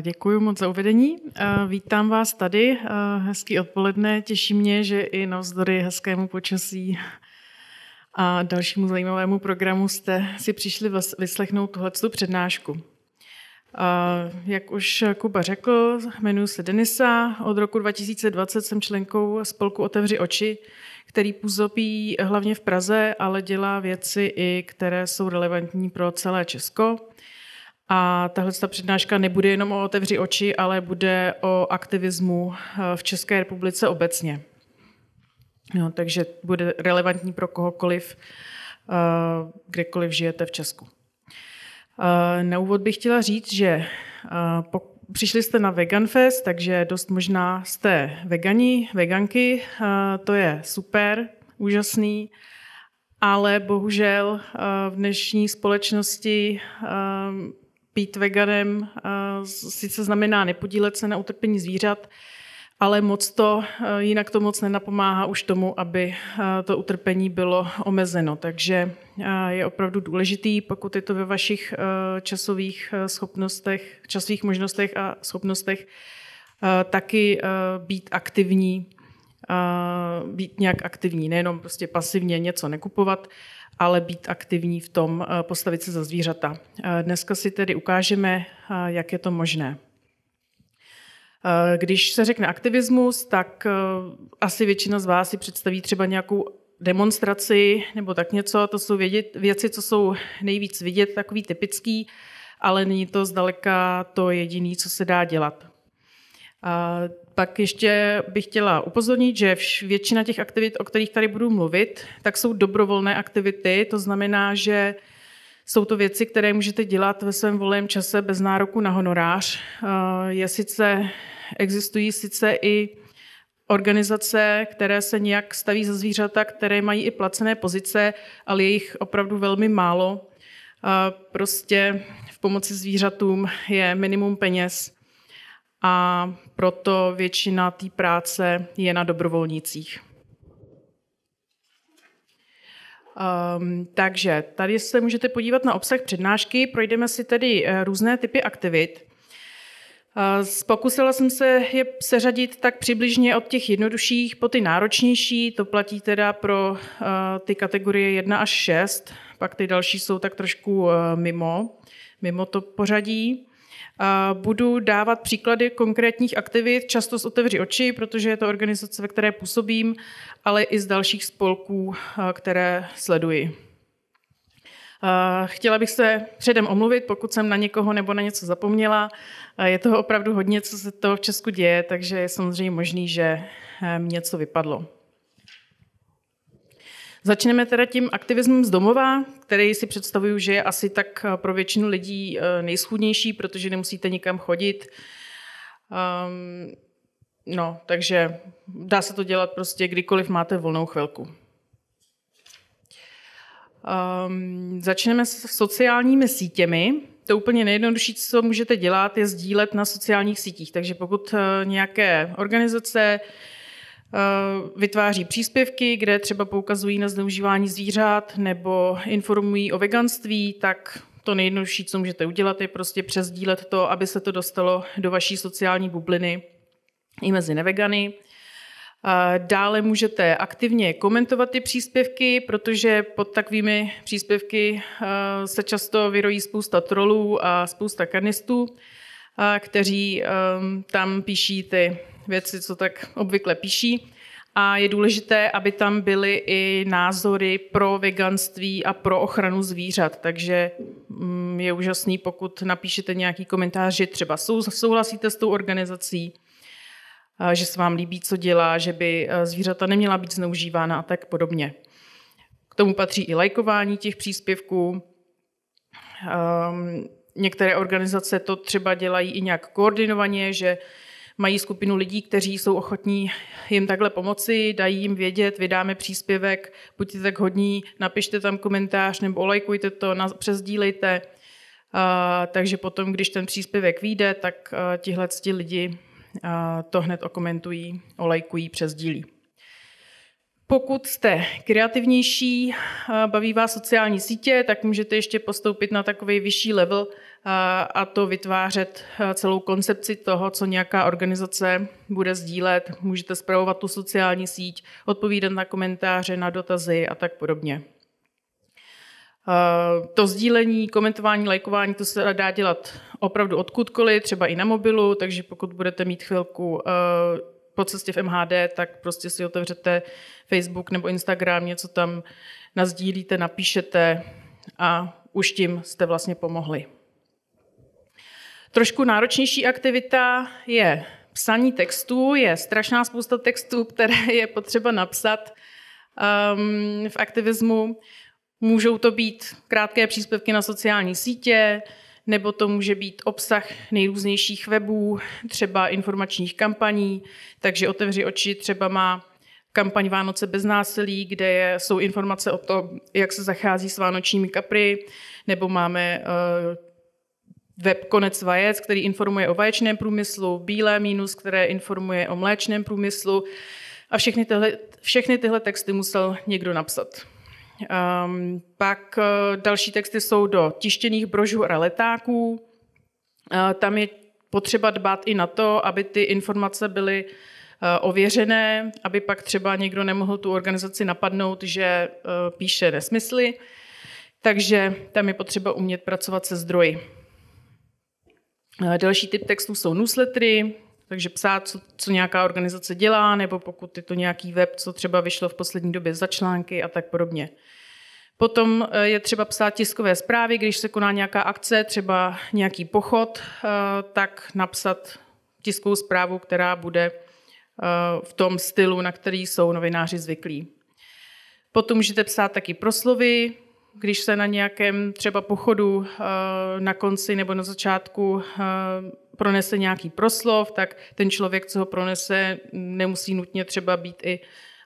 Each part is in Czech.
Děkuji moc za uvedení. Eh, vítám vás tady. Eh, hezký odpoledne. Těší mě, že i navzdory hezkému počasí a dalšímu zajímavému programu jste si přišli vyslechnout tuhle přednášku. Eh, jak už Kuba řekl, jmenuji se Denisa. Od roku 2020 jsem členkou spolku Otevři oči, který působí hlavně v Praze, ale dělá věci i, které jsou relevantní pro celé Česko. A tahle ta přednáška nebude jenom o otevři oči, ale bude o aktivismu eh, v České republice obecně. No, takže bude relevantní pro kohokoliv, eh, kdekoliv žijete v Česku. Eh, na úvod bych chtěla říct, že přišli jste na Vegan Fest, takže dost možná jste vegani, veganky, to je super, úžasný, ale bohužel v dnešní společnosti být veganem eh, sice znamená nepodílet se na utrpení zvířat, ale moc to, eh, jinak to moc nenapomáhá už tomu, aby eh, to utrpení bylo omezeno. Takže je opravdu důležitý, pokud je to ve vašich časových schopnostech, časových možnostech a schopnostech, taky být aktivní, být nějak aktivní, nejenom prostě pasivně něco nekupovat, ale být aktivní v tom eh, postavit se za zvířata. Eh, dneska si tedy ukážeme, eh, jak je to možné. Když se řekne aktivismus, tak asi většina z vás si představí třeba nějakou demonstraci nebo tak něco. To jsou věci, co jsou nejvíc vidět, takový typický, ale není to zdaleka to jediné, co se dá dělat. Pak ještě bych chtěla upozornit, že většina těch aktivit, o kterých tady budu mluvit, tak jsou dobrovolné aktivity, to znamená, že jsou to věci, které můžete dělat ve svém volném čase bez nároku na honorář. Eh, je sice, existují sice i organizace, které se nějak staví za zvířata, které mají i placené pozice, ale je jich opravdu velmi málo. Eh, prostě v pomoci zvířatům je minimum peněz a proto většina té práce je na dobrovolnicích. Um, ehm, takže tady se můžete podívat na obsah přednášky, projdeme si tedy eh, různé typy aktivit. Eh, pokusila jsem se je seřadit tak přibližně od těch jednodušších po ty náročnější, to platí teda pro eh, ty kategorie 1 až 6, pak ty další jsou tak trošku mimo, mimo to pořadí. Budu dávat příklady konkrétních aktivit, často z Otevři oči, protože je to organizace, ve které působím, ale i z dalších spolků, které sleduji. Chtěla bych se předem omluvit, pokud jsem na někoho nebo na něco zapomněla. Je toho opravdu hodně, co se to v Česku děje, takže je samozřejmě možný, že mě e, něco vypadlo. Začneme teda tím aktivismem z domova, který si představuju, že je asi tak eh, pro většinu lidí eh, nejschudnější, protože nemusíte nikam chodit. Um, no, takže dá se to dělat prostě kdykoliv máte volnou chvilku. Um, začneme s sociálními sítěmi. To úplně nejjednodušší, co můžete dělat, je sdílet na sociálních sítích. Takže pokud eh, nějaké organizace Eh, vytváří příspěvky, kde třeba poukazují na zneužívání zvířat nebo informují o veganství, tak to nejjednodušší, co můžete udělat, je prostě přesdílet to, aby se to dostalo do vaší sociální bubliny i mezi nevegany. Eh, dále můžete aktivně komentovat ty příspěvky, protože pod takovými příspěvky eh, se často vyrojí spousta trolů a spousta karnistů, kteří tam píší ty věci, co tak obvykle píší. A je důležité, aby tam byly i názory pro veganství a pro ochranu zvířat. Takže mm, je úžasný, pokud napíšete nějaký komentář, že třeba souhlasíte s tou organizací, že se vám líbí, co dělá, že by e, zvířata neměla být zneužívána a tak podobně. K tomu patří i lajkování těch příspěvků. Ehm, některé organizace to třeba dělají i nějak koordinovaně, že mají skupinu lidí, kteří jsou ochotní jim takhle pomoci, dají jim vědět, vydáme příspěvek, buďte tak hodní, napište tam komentář nebo lajkujte to, přezdílejte. Uh, takže potom, když ten příspěvek vyjde, tak uh, tihle ti lidi uh, to hned okomentují, olajkují, přezdílí. Pokud jste kreativnější, baví vás sociální sítě, tak můžete ještě postoupit na takový vyšší level a to vytvářet celou koncepci toho, co nějaká organizace bude sdílet. Můžete zpravovat tu sociální síť, odpovídat na komentáře, na dotazy a tak podobně. To sdílení, komentování, lajkování, to se dá dělat opravdu odkudkoliv, třeba i na mobilu, takže pokud budete mít chvilku po cestě v MHD, tak prostě si otevřete Facebook nebo Instagram, něco tam nazdílíte, napíšete a už tím jste vlastně pomohli. Trošku náročnější aktivita je psaní textů. Je strašná spousta textů, které je potřeba napsat um, v aktivismu. Můžou to být krátké příspěvky na sociální sítě, nebo to může být obsah nejrůznějších webů, třeba informačních kampaní. Takže otevři oči třeba má kampaň Vánoce bez násilí, kde je, jsou informace o tom, jak se zachází s vánočními kapry, nebo máme uh, web Konec vajec, který informuje o vaječném průmyslu, Bílé mínus, které informuje o mléčném průmyslu a všechny tyhle, všechny tyhle texty musel někdo napsat. Um, pak uh, další texty jsou do tištěných brožur a letáků. Uh, tam je potřeba dbát i na to, aby ty informace byly uh, ověřené, aby pak třeba někdo nemohl tu organizaci napadnout, že uh, píše nesmysly. Takže tam je potřeba umět pracovat se zdroji. Eh, další typ textů jsou newslettery, takže psát, co, co nějaká organizace dělá, nebo pokud je to nějaký web, co třeba vyšlo v poslední době za články a tak podobně. Potom eh, je třeba psát tiskové zprávy, když se koná nějaká akce, třeba nějaký pochod, eh, tak napsat tiskovou zprávu, která bude v tom stylu, na který jsou novináři zvyklí. Potom můžete psát taky proslovy, když se na nějakém třeba pochodu eh, na konci nebo na začátku eh, pronese nějaký proslov, tak ten člověk, co ho pronese, nemusí nutně třeba být i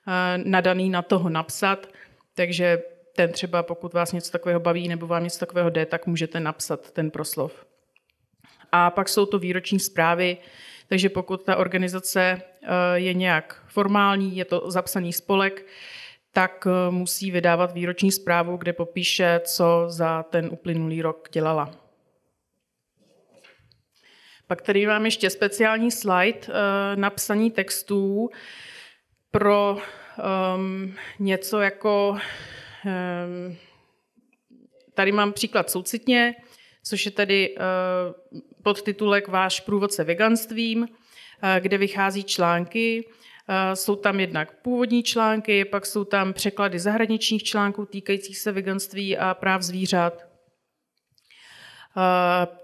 eh, nadaný na toho napsat, takže ten třeba, pokud vás něco takového baví nebo vám něco takového jde, tak můžete napsat ten proslov. A pak jsou to výroční zprávy, takže pokud ta organizace je nějak formální, je to zapsaný spolek, tak eh, musí vydávat výroční zprávu, kde popíše, co za ten uplynulý rok dělala. Pak tady mám ještě speciální slide eh, na psaní textů pro um, něco jako... Um, tady mám příklad soucitně, což je tady uh, podtitulek Váš průvodce veganstvím, uh, kde vychází články, Eh, jsou tam jednak původní články, pak jsou tam překlady zahraničních článků týkajících se veganství a práv zvířat. Eh,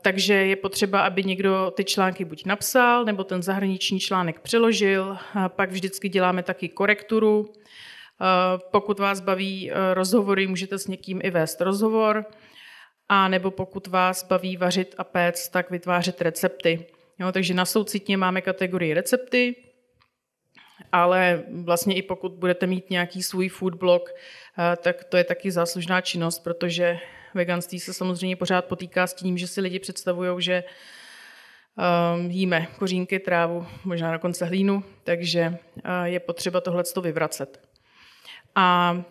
takže je potřeba, aby někdo ty články buď napsal, nebo ten zahraniční článek přeložil. Eh, pak vždycky děláme taky korekturu. Pokud vás baví rozhovory, můžete s někým i vést rozhovor. A nebo pokud vás baví vařit a péct, tak vytvářet recepty. Jo, takže na soucitně máme kategorii recepty, ale vlastně i pokud budete mít nějaký svůj food blog, eh, tak to je taky záslužná činnost, protože veganství se samozřejmě pořád potýká s tím, že si lidi představují, že um, jíme kořínky, trávu, možná dokonce hlínu, takže uh, je potřeba tohle vyvracet. A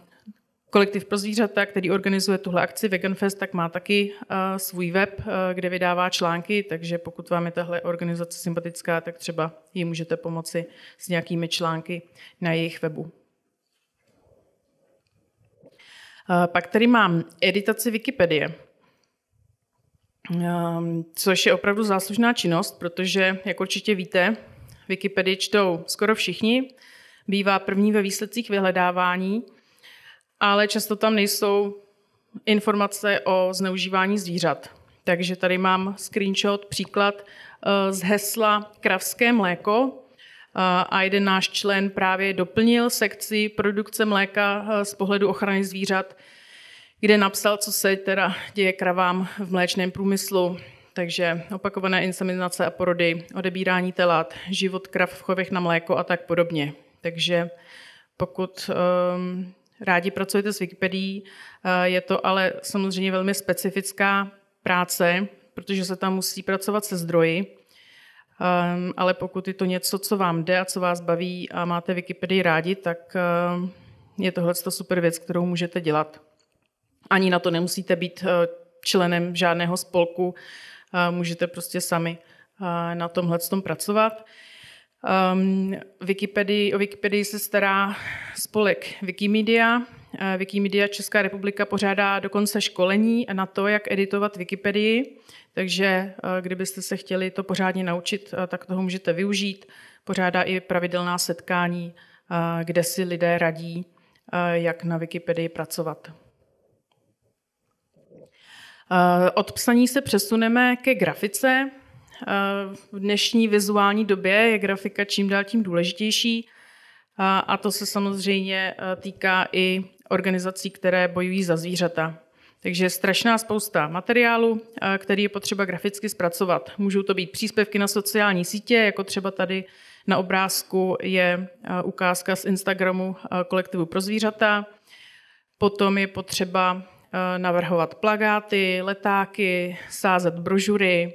Kolektiv pro zvířata, který organizuje tuhle akci Veganfest, tak má taky eh, svůj web, eh, kde vydává články, takže pokud vám je tahle organizace sympatická, tak třeba ji můžete pomoci s nějakými články na jejich webu. Eh, pak tady mám editaci Wikipedie, ehm, což je opravdu záslužná činnost, protože, jak určitě víte, Wikipedii čtou skoro všichni, bývá první ve výsledcích vyhledávání ale často tam nejsou informace o zneužívání zvířat. Takže tady mám screenshot, příklad eh, z hesla Kravské mléko eh, a jeden náš člen právě doplnil sekci produkce mléka eh, z pohledu ochrany zvířat, kde napsal, co se teda děje kravám v mléčném průmyslu. Takže opakované inseminace a porody, odebírání telat, život krav v chovech na mléko a tak podobně. Takže pokud um, Rádi pracujete s Wikipedií, eh, je to ale samozřejmě velmi specifická práce, protože se tam musí pracovat se zdroji, ehm, ale pokud je to něco, co vám jde a co vás baví a máte Wikipedii rádi, tak eh, je tohle super věc, kterou můžete dělat. Ani na to nemusíte být eh, členem žádného spolku, můžete prostě sami na tomhle pracovat. Um, Wikipedii, o Wikipedii se stará spolek Wikimedia. Eh, Wikimedia Česká republika pořádá dokonce školení na to, jak editovat Wikipedii, takže eh, kdybyste se chtěli to pořádně naučit, eh, tak toho můžete využít. Pořádá i pravidelná setkání, kde si lidé radí, jak na Wikipedii pracovat. Od psaní se přesuneme ke grafice. V dnešní vizuální době je grafika čím dál tím důležitější a to se samozřejmě e, týká i organizací, které bojují za zvířata. Takže strašná spousta materiálu, e, který je potřeba graficky zpracovat. Můžou to být příspěvky na sociální sítě, jako třeba tady na obrázku je e, ukázka z Instagramu kolektivu pro zvířata. Potom je potřeba navrhovat plagáty, letáky, sázet brožury,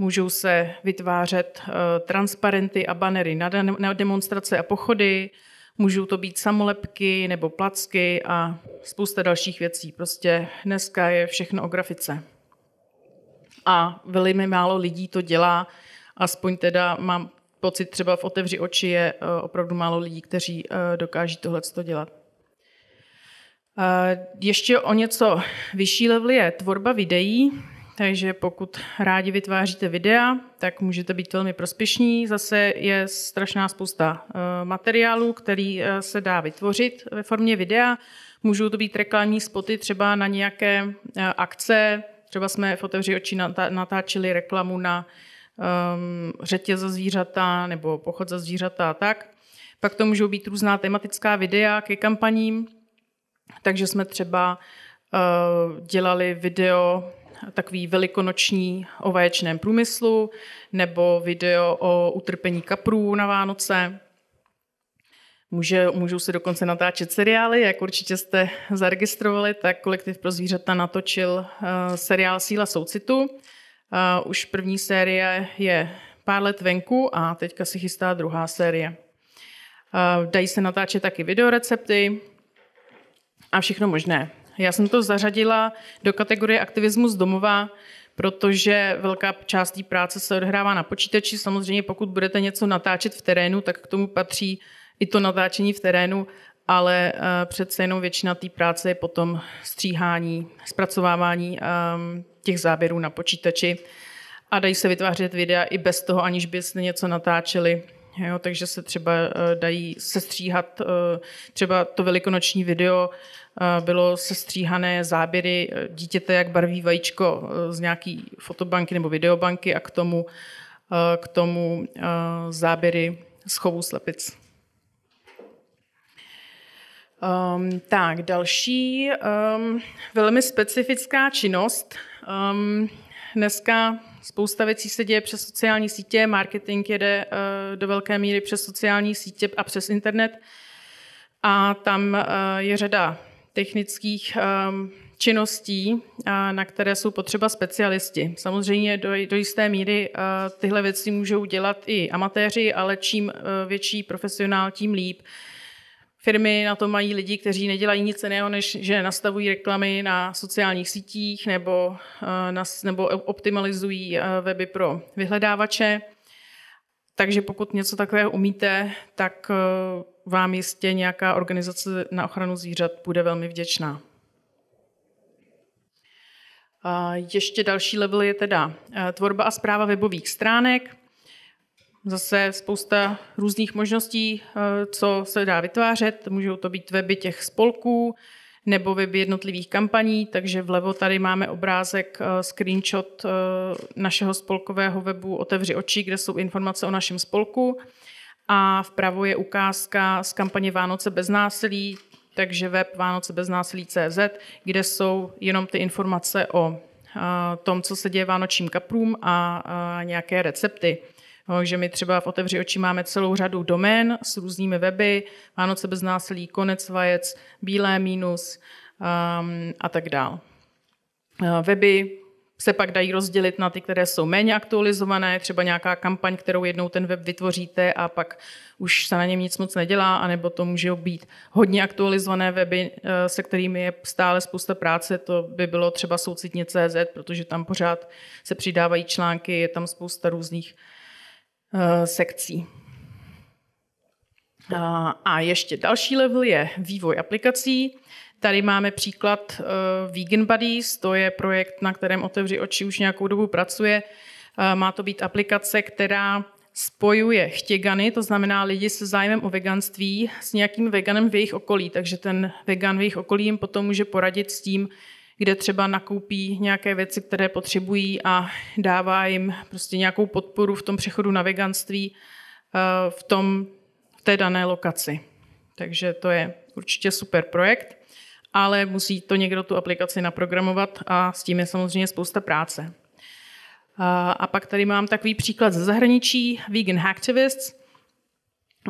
Můžou se vytvářet eh, transparenty a banery na demonstrace a pochody, můžou to být samolepky nebo placky a spousta dalších věcí. Prostě dneska je všechno o grafice. A velmi málo lidí to dělá, aspoň teda mám pocit třeba v Otevři oči je eh, opravdu málo lidí, kteří eh, dokáží tohle dělat. Ještě o něco vyšší level je tvorba videí takže pokud rádi vytváříte videa, tak můžete být velmi prospěšní. Zase je strašná spousta eh, materiálů, který eh, se dá vytvořit ve formě videa. Můžou to být reklamní spoty třeba na nějaké eh, akce. Třeba jsme v Otevři oči natáčeli reklamu na ehm, řetě za zvířata nebo pochod za zvířata a tak. Pak to můžou být různá tematická videa ke kampaním. Takže jsme třeba dělali video takový velikonoční o vaječném průmyslu nebo video o utrpení kaprů na Vánoce. Může, můžou se dokonce natáčet seriály, jak určitě jste zaregistrovali, tak kolektiv pro zvířata natočil uh, seriál Síla soucitu. Uh, už první série je pár let venku a teďka se chystá druhá série. Uh, dají se natáčet taky videorecepty a všechno možné. Já jsem to zařadila do kategorie aktivismus domova, protože velká část té práce se odhrává na počítači. Samozřejmě pokud budete něco natáčet v terénu, tak k tomu patří i to natáčení v terénu, ale eh, přece jenom většina té práce je potom stříhání, zpracovávání ehm, těch záběrů na počítači a dají se vytvářet videa i bez toho, aniž byste něco natáčeli Jo, takže se třeba eh, dají sestříhat, eh, třeba to velikonoční video eh, bylo sestříhané záběry dítěte, jak barví vajíčko z nějaký fotobanky nebo videobanky a k tomu, k tomu záběry z chovu slepic. Um, tak, další um, velmi specifická činnost. Um, dneska Spousta věcí se děje přes sociální sítě, marketing jede eh, do velké míry přes sociální sítě a přes internet. A tam eh, je řada technických ehm, činností, eh, na které jsou potřeba specialisti. Samozřejmě do, do jisté míry tyhle věci můžou dělat i amatéři, ale čím větší profesionál, tím líp. Firmy na to mají lidi, kteří nedělají nic jiného, než že nastavují reklamy na sociálních sítích nebo, eh, nebo optimalizují eh, weby pro vyhledávače. Takže pokud něco takového umíte, tak eh, vám jistě nějaká organizace na ochranu zvířat bude velmi vděčná. Ještě další level je teda tvorba a zpráva webových stránek zase spousta různých možností, eh, co se dá vytvářet. Můžou to být weby těch spolků nebo weby jednotlivých kampaní, takže vlevo tady máme obrázek, eh, screenshot eh, našeho spolkového webu Otevři oči, kde jsou informace o našem spolku a vpravo je ukázka z kampaně Vánoce bez násilí, takže web Vánoce bez násilí CZ, kde jsou jenom ty informace o tom, co se děje vánočním kaprům a nějaké recepty. No, že my třeba v Otevři oči máme celou řadu domén s různými weby, Vánoce bez násilí, Konec vajec, Bílé mínus um, a tak dál. Uh, weby se pak dají rozdělit na ty, které jsou méně aktualizované, třeba nějaká kampaň, kterou jednou ten web vytvoříte a pak už se na něm nic moc nedělá, anebo to může být hodně aktualizované weby, uh, se kterými je stále spousta práce, to by bylo třeba soucitně.cz, protože tam pořád se přidávají články, je tam spousta různých Eh, sekcí. Eh, a ještě další level je vývoj aplikací. Tady máme příklad eh, Vegan Buddies, to je projekt, na kterém Otevři oči už nějakou dobu pracuje. Má to být aplikace, která spojuje chtěgany, to znamená lidi se zájmem o veganství, s nějakým veganem v jejich okolí. Takže ten vegan v jejich okolí jim potom může poradit s tím, kde třeba nakoupí nějaké věci, které potřebují a dává jim prostě nějakou podporu v tom přechodu na veganství eh, v, tom, v té dané lokaci. Takže to je určitě super projekt, ale musí to někdo tu aplikaci naprogramovat a s tím je samozřejmě spousta práce. Eh, a pak tady mám takový příklad ze zahraničí, Vegan Hacktivists,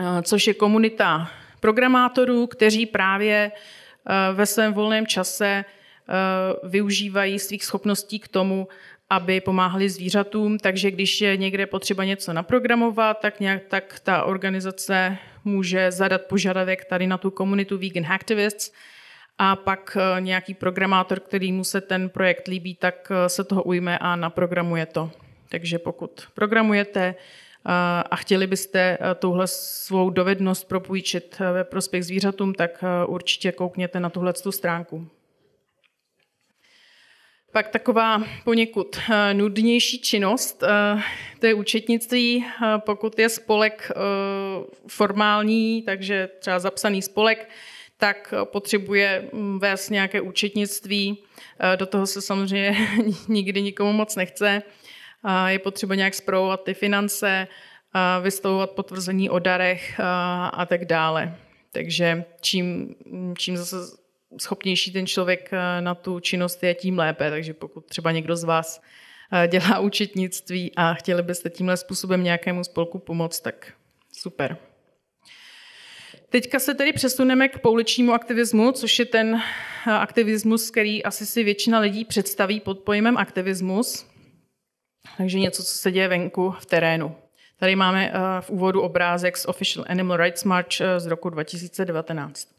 eh, což je komunita programátorů, kteří právě ve svém volném čase Eh, využívají svých schopností k tomu, aby pomáhali zvířatům, takže když je někde potřeba něco naprogramovat, tak, nějak, tak ta organizace může zadat požadavek tady na tu komunitu Vegan Hacktivists a pak eh, nějaký programátor, který mu se ten projekt líbí, tak eh, se toho ujme a naprogramuje to. Takže pokud programujete a chtěli byste tuhle svou dovednost propůjčit ve prospěch zvířatům, tak určitě koukněte na tuhle stránku. Pak taková poněkud eh, nudnější činnost, eh, to je účetnictví, eh, pokud je spolek formální, takže třeba zapsaný spolek, tak potřebuje mm, vést nějaké účetnictví. Do toho se samozřejmě nikdy nikomu moc nechce. Je potřeba nějak zpravovat ty finance, vystavovat potvrzení o darech a tak dále. Takže čím, mm, čím zase schopnější ten člověk eh, na tu činnost je, tím lépe. Takže pokud třeba někdo z vás eh, dělá účetnictví a chtěli byste tímhle způsobem nějakému spolku pomoct, tak super. Teďka se tedy přesuneme k pouličnímu aktivismu, což je ten eh, aktivismus, který asi si většina lidí představí pod pojmem aktivismus. Takže něco, co se děje venku v terénu. Tady máme v úvodu obrázek z Official Animal Rights March z roku 2019.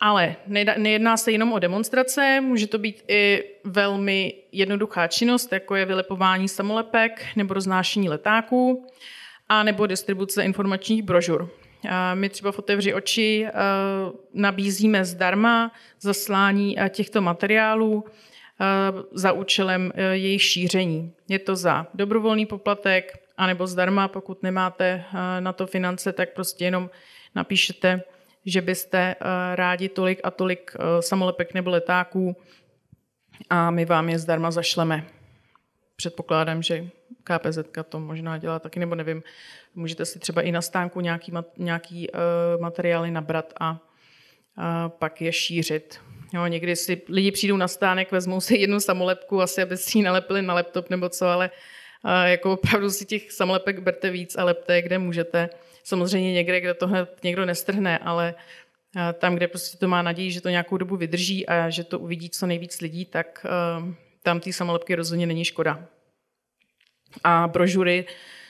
Ale nejedná se jenom o demonstrace, může to být i velmi jednoduchá činnost, jako je vylepování samolepek nebo roznášení letáků a nebo distribuce informačních brožur. My třeba v Otevři oči e, nabízíme zdarma zaslání e, těchto materiálů e, za účelem jejich šíření. Je to za dobrovolný poplatek, anebo zdarma, pokud nemáte na to finance, tak prostě jenom napíšete že byste eh, rádi tolik a tolik eh, samolepek nebo letáků a my vám je zdarma zašleme. Předpokládám, že KPZ to možná dělá taky, nebo nevím. Můžete si třeba i na stánku nějaký, nějaký uh, materiály nabrat a uh, pak je šířit. Jo, někdy si lidi přijdou na stánek, vezmou si jednu samolepku, asi aby si ji nalepili na laptop nebo co, ale uh, jako opravdu si těch samolepek berte víc a lepte, kde můžete. Samozřejmě někde, kde tohle někdo nestrhne, ale eh, tam, kde prostě to má naději, že to nějakou dobu vydrží a že to uvidí co nejvíc lidí, tak eh, tam ty samolepky rozhodně není škoda. A brožury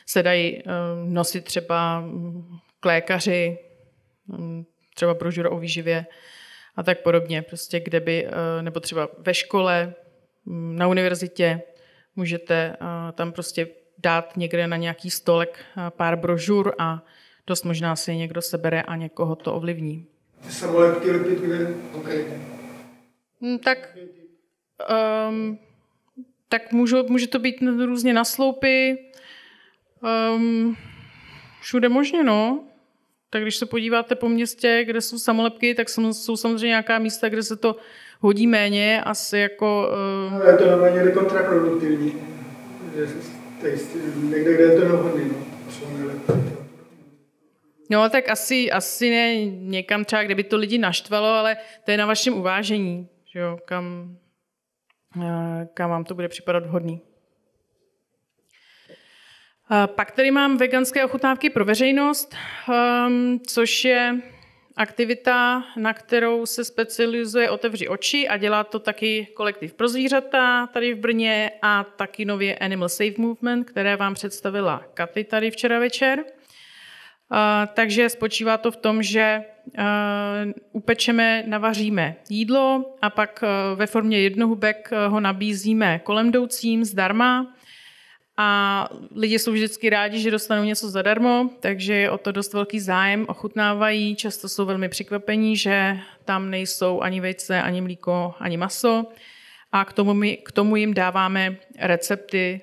se dají eh, nosit třeba mm, k lékaři, mm, třeba brožura o výživě a tak podobně, prostě kde by, nebo třeba ve škole, mm, na univerzitě, můžete tam prostě dát někde na nějaký stolek pár brožur a dost možná si někdo sebere a někoho to ovlivní. Samolepky lepit Okay. Tak, um, tak můžu, může to být různě na sloupy, um, všude možně, no. Tak když se podíváte po městě, kde jsou samolepky, tak jsou samozřejmě nějaká místa, kde se to hodí méně, asi jako... Uh... Ale je to normálně kontraproduktivní. Někde, kde je to nevhodné, no. No tak asi, asi ne někam třeba, kde by to lidi naštvalo, ale to je na vašem uvážení, že jo, kam, eh, kam vám to bude připadat vhodný. Eh, pak tady mám veganské ochutnávky pro veřejnost, ehm, což je aktivita, na kterou se specializuje Otevři oči a dělá to taky kolektiv pro zvířata tady v Brně a taky nově Animal Safe Movement, které vám představila Katy tady včera večer takže spočívá to v tom, že upečeme, navaříme jídlo a pak ve formě jednohubek ho nabízíme kolem jdoucím zdarma. A lidi jsou vždycky rádi, že dostanou něco zadarmo, takže je o to dost velký zájem, ochutnávají, často jsou velmi překvapení, že tam nejsou ani vejce, ani mlíko, ani maso. A k tomu, my, k tomu jim dáváme recepty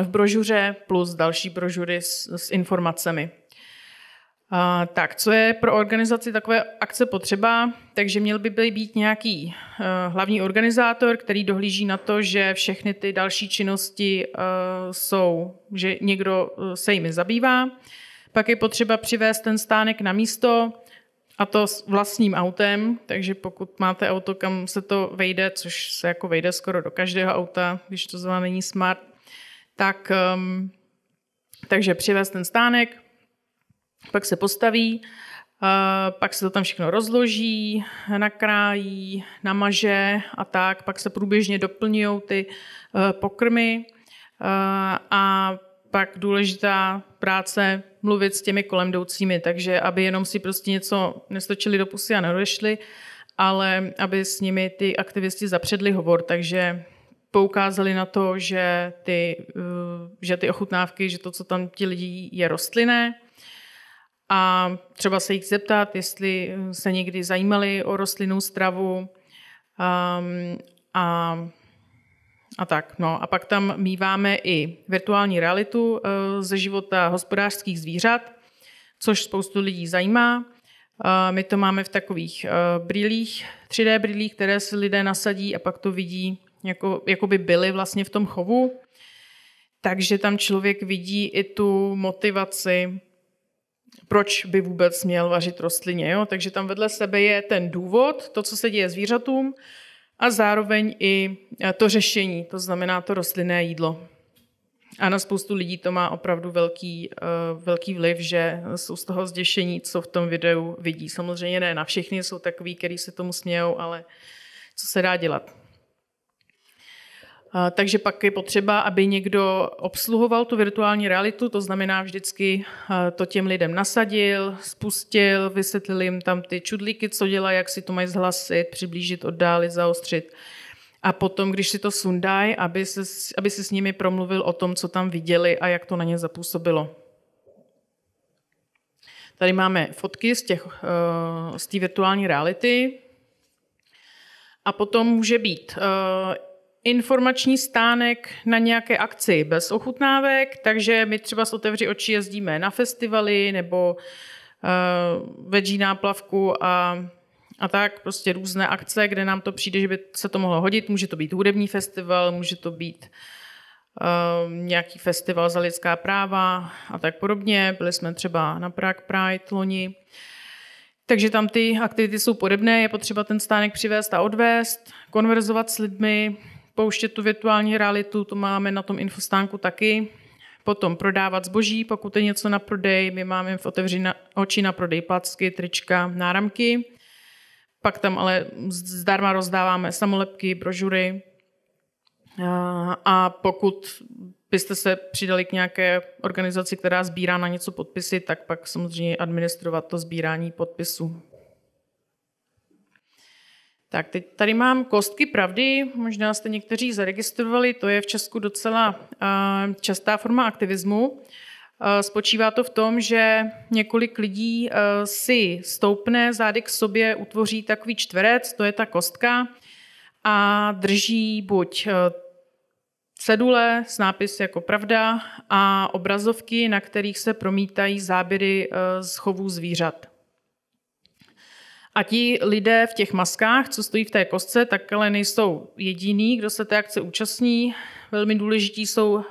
v brožuře plus další brožury s, s informacemi. Uh, tak, co je pro organizaci takové akce potřeba? Takže měl by být nějaký uh, hlavní organizátor, který dohlíží na to, že všechny ty další činnosti uh, jsou, že někdo uh, se jimi zabývá. Pak je potřeba přivést ten stánek na místo a to s vlastním autem, takže pokud máte auto, kam se to vejde, což se jako vejde skoro do každého auta, když to zrovna není smart, tak, um, takže přivést ten stánek, pak se postaví, eh, pak se to tam všechno rozloží, nakrájí, namaže a tak, pak se průběžně doplňují ty eh, pokrmy eh, a pak důležitá práce mluvit s těmi kolem jdoucími, takže aby jenom si prostě něco nestočili do pusy a nedošli, ale aby s nimi ty aktivisti zapředli hovor, takže poukázali na to, že ty, že ty ochutnávky, že to, co tam ti lidi je rostlinné, a třeba se jich zeptat, jestli se někdy zajímali o rostlinnou stravu um, a, a tak. No a pak tam míváme i virtuální realitu uh, ze života hospodářských zvířat, což spoustu lidí zajímá. Uh, my to máme v takových uh, brýlích, 3D brýlích, které si lidé nasadí a pak to vidí, jako, jako by byli vlastně v tom chovu. Takže tam člověk vidí i tu motivaci proč by vůbec měl vařit rostlině. Jo? Takže tam vedle sebe je ten důvod, to, co se děje zvířatům, a zároveň i to řešení, to znamená to rostlinné jídlo. A na spoustu lidí to má opravdu velký, eh, velký vliv, že jsou z toho zděšení, co v tom videu vidí. Samozřejmě ne na všechny, jsou takový, který se tomu smějou, ale co se dá dělat. Takže pak je potřeba, aby někdo obsluhoval tu virtuální realitu, to znamená vždycky to těm lidem nasadil, spustil, vysvětlil jim tam ty čudlíky, co dělá, jak si to mají zhlasit, přiblížit, oddálit, zaostřit. A potom, když si to sundají, aby, aby si s nimi promluvil o tom, co tam viděli a jak to na ně zapůsobilo. Tady máme fotky z, těch, eh, z virtuální reality. A potom může být eh, informační stánek na nějaké akci bez ochutnávek, takže my třeba s Otevři oči jezdíme na festivaly nebo uh, eh, veží náplavku a, a tak prostě různé akce, kde nám to přijde, že by se to mohlo hodit. Může to být hudební festival, může to být uh, nějaký festival za lidská práva a tak podobně. Byli jsme třeba na Prague Pride loni. Takže tam ty aktivity jsou podobné, je potřeba ten stánek přivést a odvést, konverzovat s lidmi, spouštět tu virtuální realitu, to máme na tom infostánku taky. Potom prodávat zboží, pokud je něco na prodej, my máme v otevřené oči na prodej placky, trička, náramky. Pak tam ale zdarma rozdáváme samolepky, brožury. A pokud byste se přidali k nějaké organizaci, která sbírá na něco podpisy, tak pak samozřejmě administrovat to sbírání podpisů. Tak, teď tady mám kostky pravdy, možná jste někteří zaregistrovali, to je v Česku docela eh, častá forma aktivismu. Eh, spočívá to v tom, že několik lidí eh, si stoupne zády k sobě, utvoří takový čtverec, to je ta kostka, a drží buď cedule s nápisy jako pravda a obrazovky, na kterých se promítají záběry z chovů zvířat. A ti lidé v těch maskách, co stojí v té kostce, tak ale nejsou jediný, kdo se té akce účastní. Velmi důležití jsou eh,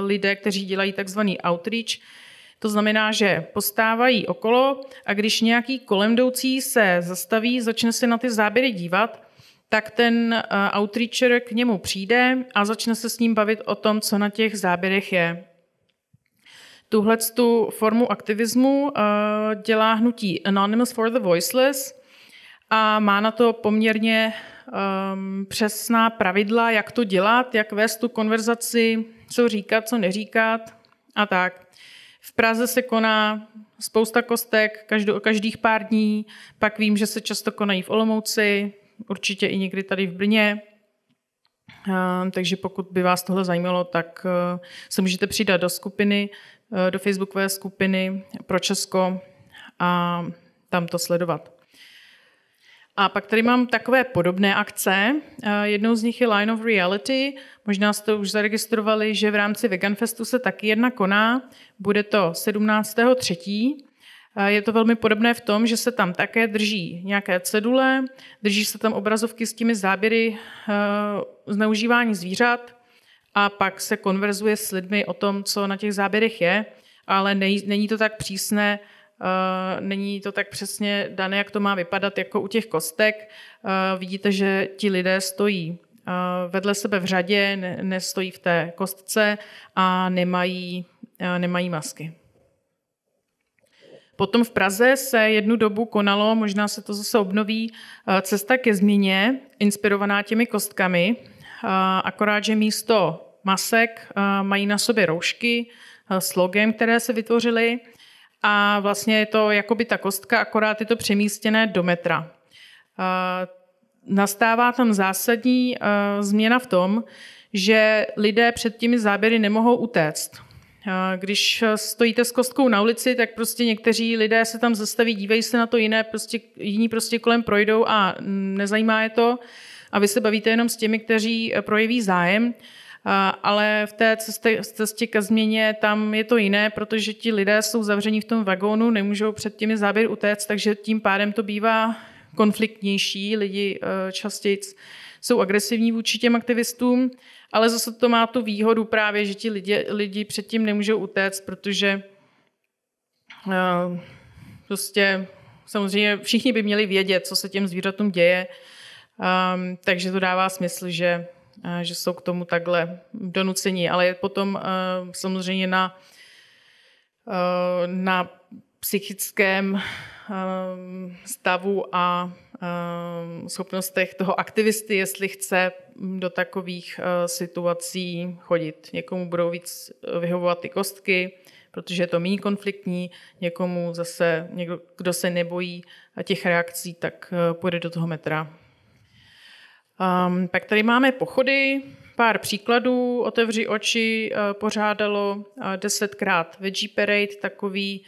lidé, kteří dělají takzvaný outreach, to znamená, že postávají okolo a když nějaký kolemdoucí se zastaví, začne se na ty záběry dívat, tak ten eh, outreacher k němu přijde a začne se s ním bavit o tom, co na těch záběrech je. Tuhle tu formu aktivismu eh, dělá hnutí Anonymous for the Voiceless – a má na to poměrně um, přesná pravidla, jak to dělat, jak vést tu konverzaci, co říkat, co neříkat a tak. V Praze se koná spousta kostek každou, každých pár dní, pak vím, že se často konají v Olomouci, určitě i někdy tady v Brně. Ehm, takže pokud by vás tohle zajímalo, tak uh, se můžete přidat do skupiny, uh, do facebookové skupiny pro Česko a tam to sledovat. A pak tady mám takové podobné akce. Eh, jednou z nich je Line of Reality. Možná jste už zaregistrovali, že v rámci Veganfestu se taky jedna koná. Bude to 17.3. Eh, je to velmi podobné v tom, že se tam také drží nějaké cedule, drží se tam obrazovky s těmi záběry eh, zneužívání zvířat a pak se konverzuje s lidmi o tom, co na těch záběrech je, ale není to tak přísné, Eh, není to tak přesně dané, jak to má vypadat, jako u těch kostek. Eh, vidíte, že ti lidé stojí eh, vedle sebe v řadě, nestojí v té kostce a nemají, nemají masky. Potom v Praze se jednu dobu konalo, možná se to zase obnoví, cesta ke změně, inspirovaná těmi kostkami, akorát, že místo masek mají na sobě roušky s logem, které se vytvořily a vlastně je to jakoby ta kostka, akorát je to přemístěné do metra. Nastává tam zásadní změna v tom, že lidé před těmi záběry nemohou utéct. Když stojíte s kostkou na ulici, tak prostě někteří lidé se tam zastaví, dívají se na to, jiné prostě, jiní prostě kolem projdou a nezajímá je to. A vy se bavíte jenom s těmi, kteří e, projeví zájem ale v té cestě, cestě ke změně tam je to jiné, protože ti lidé jsou zavření v tom vagónu, nemůžou před těmi záběry utéct, takže tím pádem to bývá konfliktnější, lidi eh, častěji jsou agresivní vůči těm aktivistům, ale zase to má tu výhodu právě, že ti lidi, lidi předtím nemůžou utéct, protože eh, prostě samozřejmě všichni by měli vědět, co se těm zvířatům děje, um, takže to dává smysl, že že jsou k tomu takhle donuceni, ale je potom eh, samozřejmě na, eh, na psychickém eh, stavu a schopnostech toho aktivisty, jestli chce do takových situací chodit. Někomu budou víc vyhovovat ty kostky, protože je to méně konfliktní, někomu zase, někdo, kdo se nebojí těch reakcí, tak půjde do toho metra. Um, ehm, pak tady máme pochody, pár příkladů. Otevři oči uh, pořádalo uh, desetkrát Veggie Parade, takový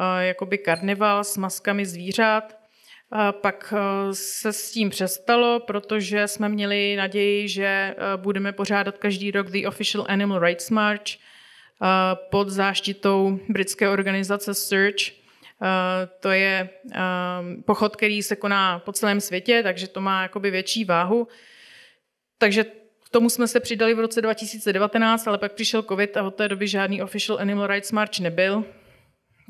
uh, jakoby karneval s maskami zvířat. Pak se s tím přestalo, protože jsme měli naději, že budeme pořádat každý rok The Official Animal Rights March pod záštitou britské organizace Search, Eh, to je ehm, pochod, který se koná po celém světě, takže to má jakoby větší váhu. Takže k tomu jsme se přidali v roce 2019, ale pak přišel covid a od té doby žádný official Animal Rights March nebyl,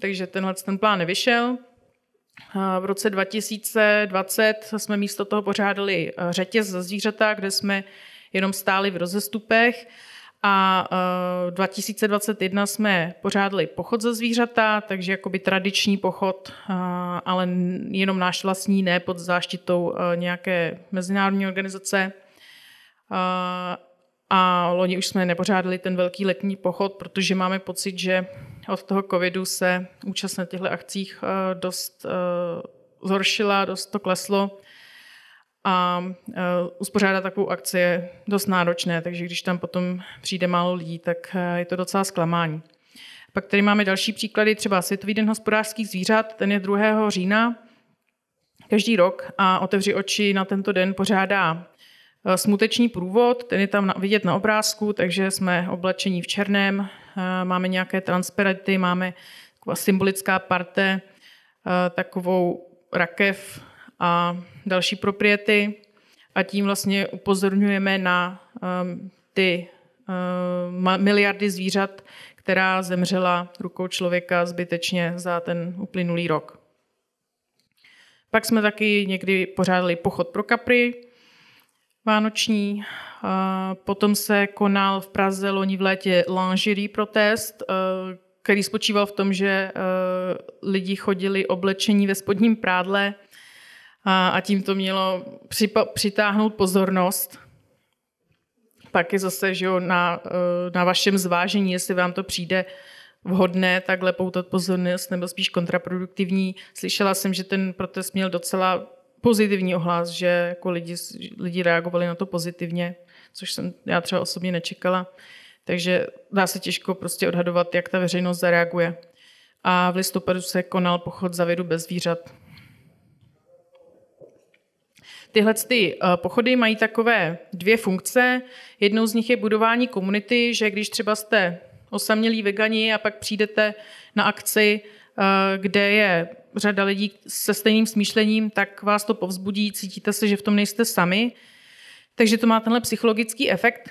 takže tenhle ten plán nevyšel. Eh, v roce 2020 jsme místo toho pořádali eh, řetěz za zvířata, kde jsme jenom stáli v rozestupech a uh, e, 2021 jsme pořádali pochod za zvířata, takže jakoby tradiční pochod, uh, ale jenom náš vlastní, ne pod záštitou uh, nějaké mezinárodní organizace. A loni už jsme nepořádali ten velký letní pochod, protože máme pocit, že od toho covidu se účast na těchto akcích dost zhoršila, dost to kleslo a e, uspořádat takovou akci je dost náročné, takže když tam potom přijde málo lidí, tak e, je to docela zklamání. Pak tady máme další příklady, třeba Světový den hospodářských zvířat, ten je 2. října každý rok a Otevři oči na tento den pořádá e, smuteční průvod, ten je tam vidět na obrázku, takže jsme oblečení v černém, máme nějaké transparenty, máme symbolická parte, takovou rakev a další propriety a tím vlastně upozorňujeme na um, ty um, miliardy zvířat, která zemřela rukou člověka zbytečně za ten uplynulý rok. Pak jsme taky někdy pořádali pochod pro kapry vánoční, potom se konal v Praze loni v létě lingerie protest, e, který spočíval v tom, že e, lidi chodili oblečení ve spodním prádle a, a tím to mělo připa, přitáhnout pozornost. Pak je zase že jo, na, eh, na vašem zvážení, jestli vám to přijde vhodné takhle poutat pozornost nebo spíš kontraproduktivní. Slyšela jsem, že ten protest měl docela pozitivní ohlas, že jako lidi, lidi reagovali na to pozitivně, což jsem já třeba osobně nečekala. Takže dá se těžko prostě odhadovat, jak ta veřejnost zareaguje. A v listopadu se konal pochod za vědu bez zvířat, Tyhle ty eh, pochody mají takové dvě funkce. Jednou z nich je budování komunity, že když třeba jste osamělí vegani a pak přijdete na akci, eh, kde je řada lidí se stejným smýšlením, tak vás to povzbudí, cítíte se, že v tom nejste sami. Takže to má tenhle psychologický efekt.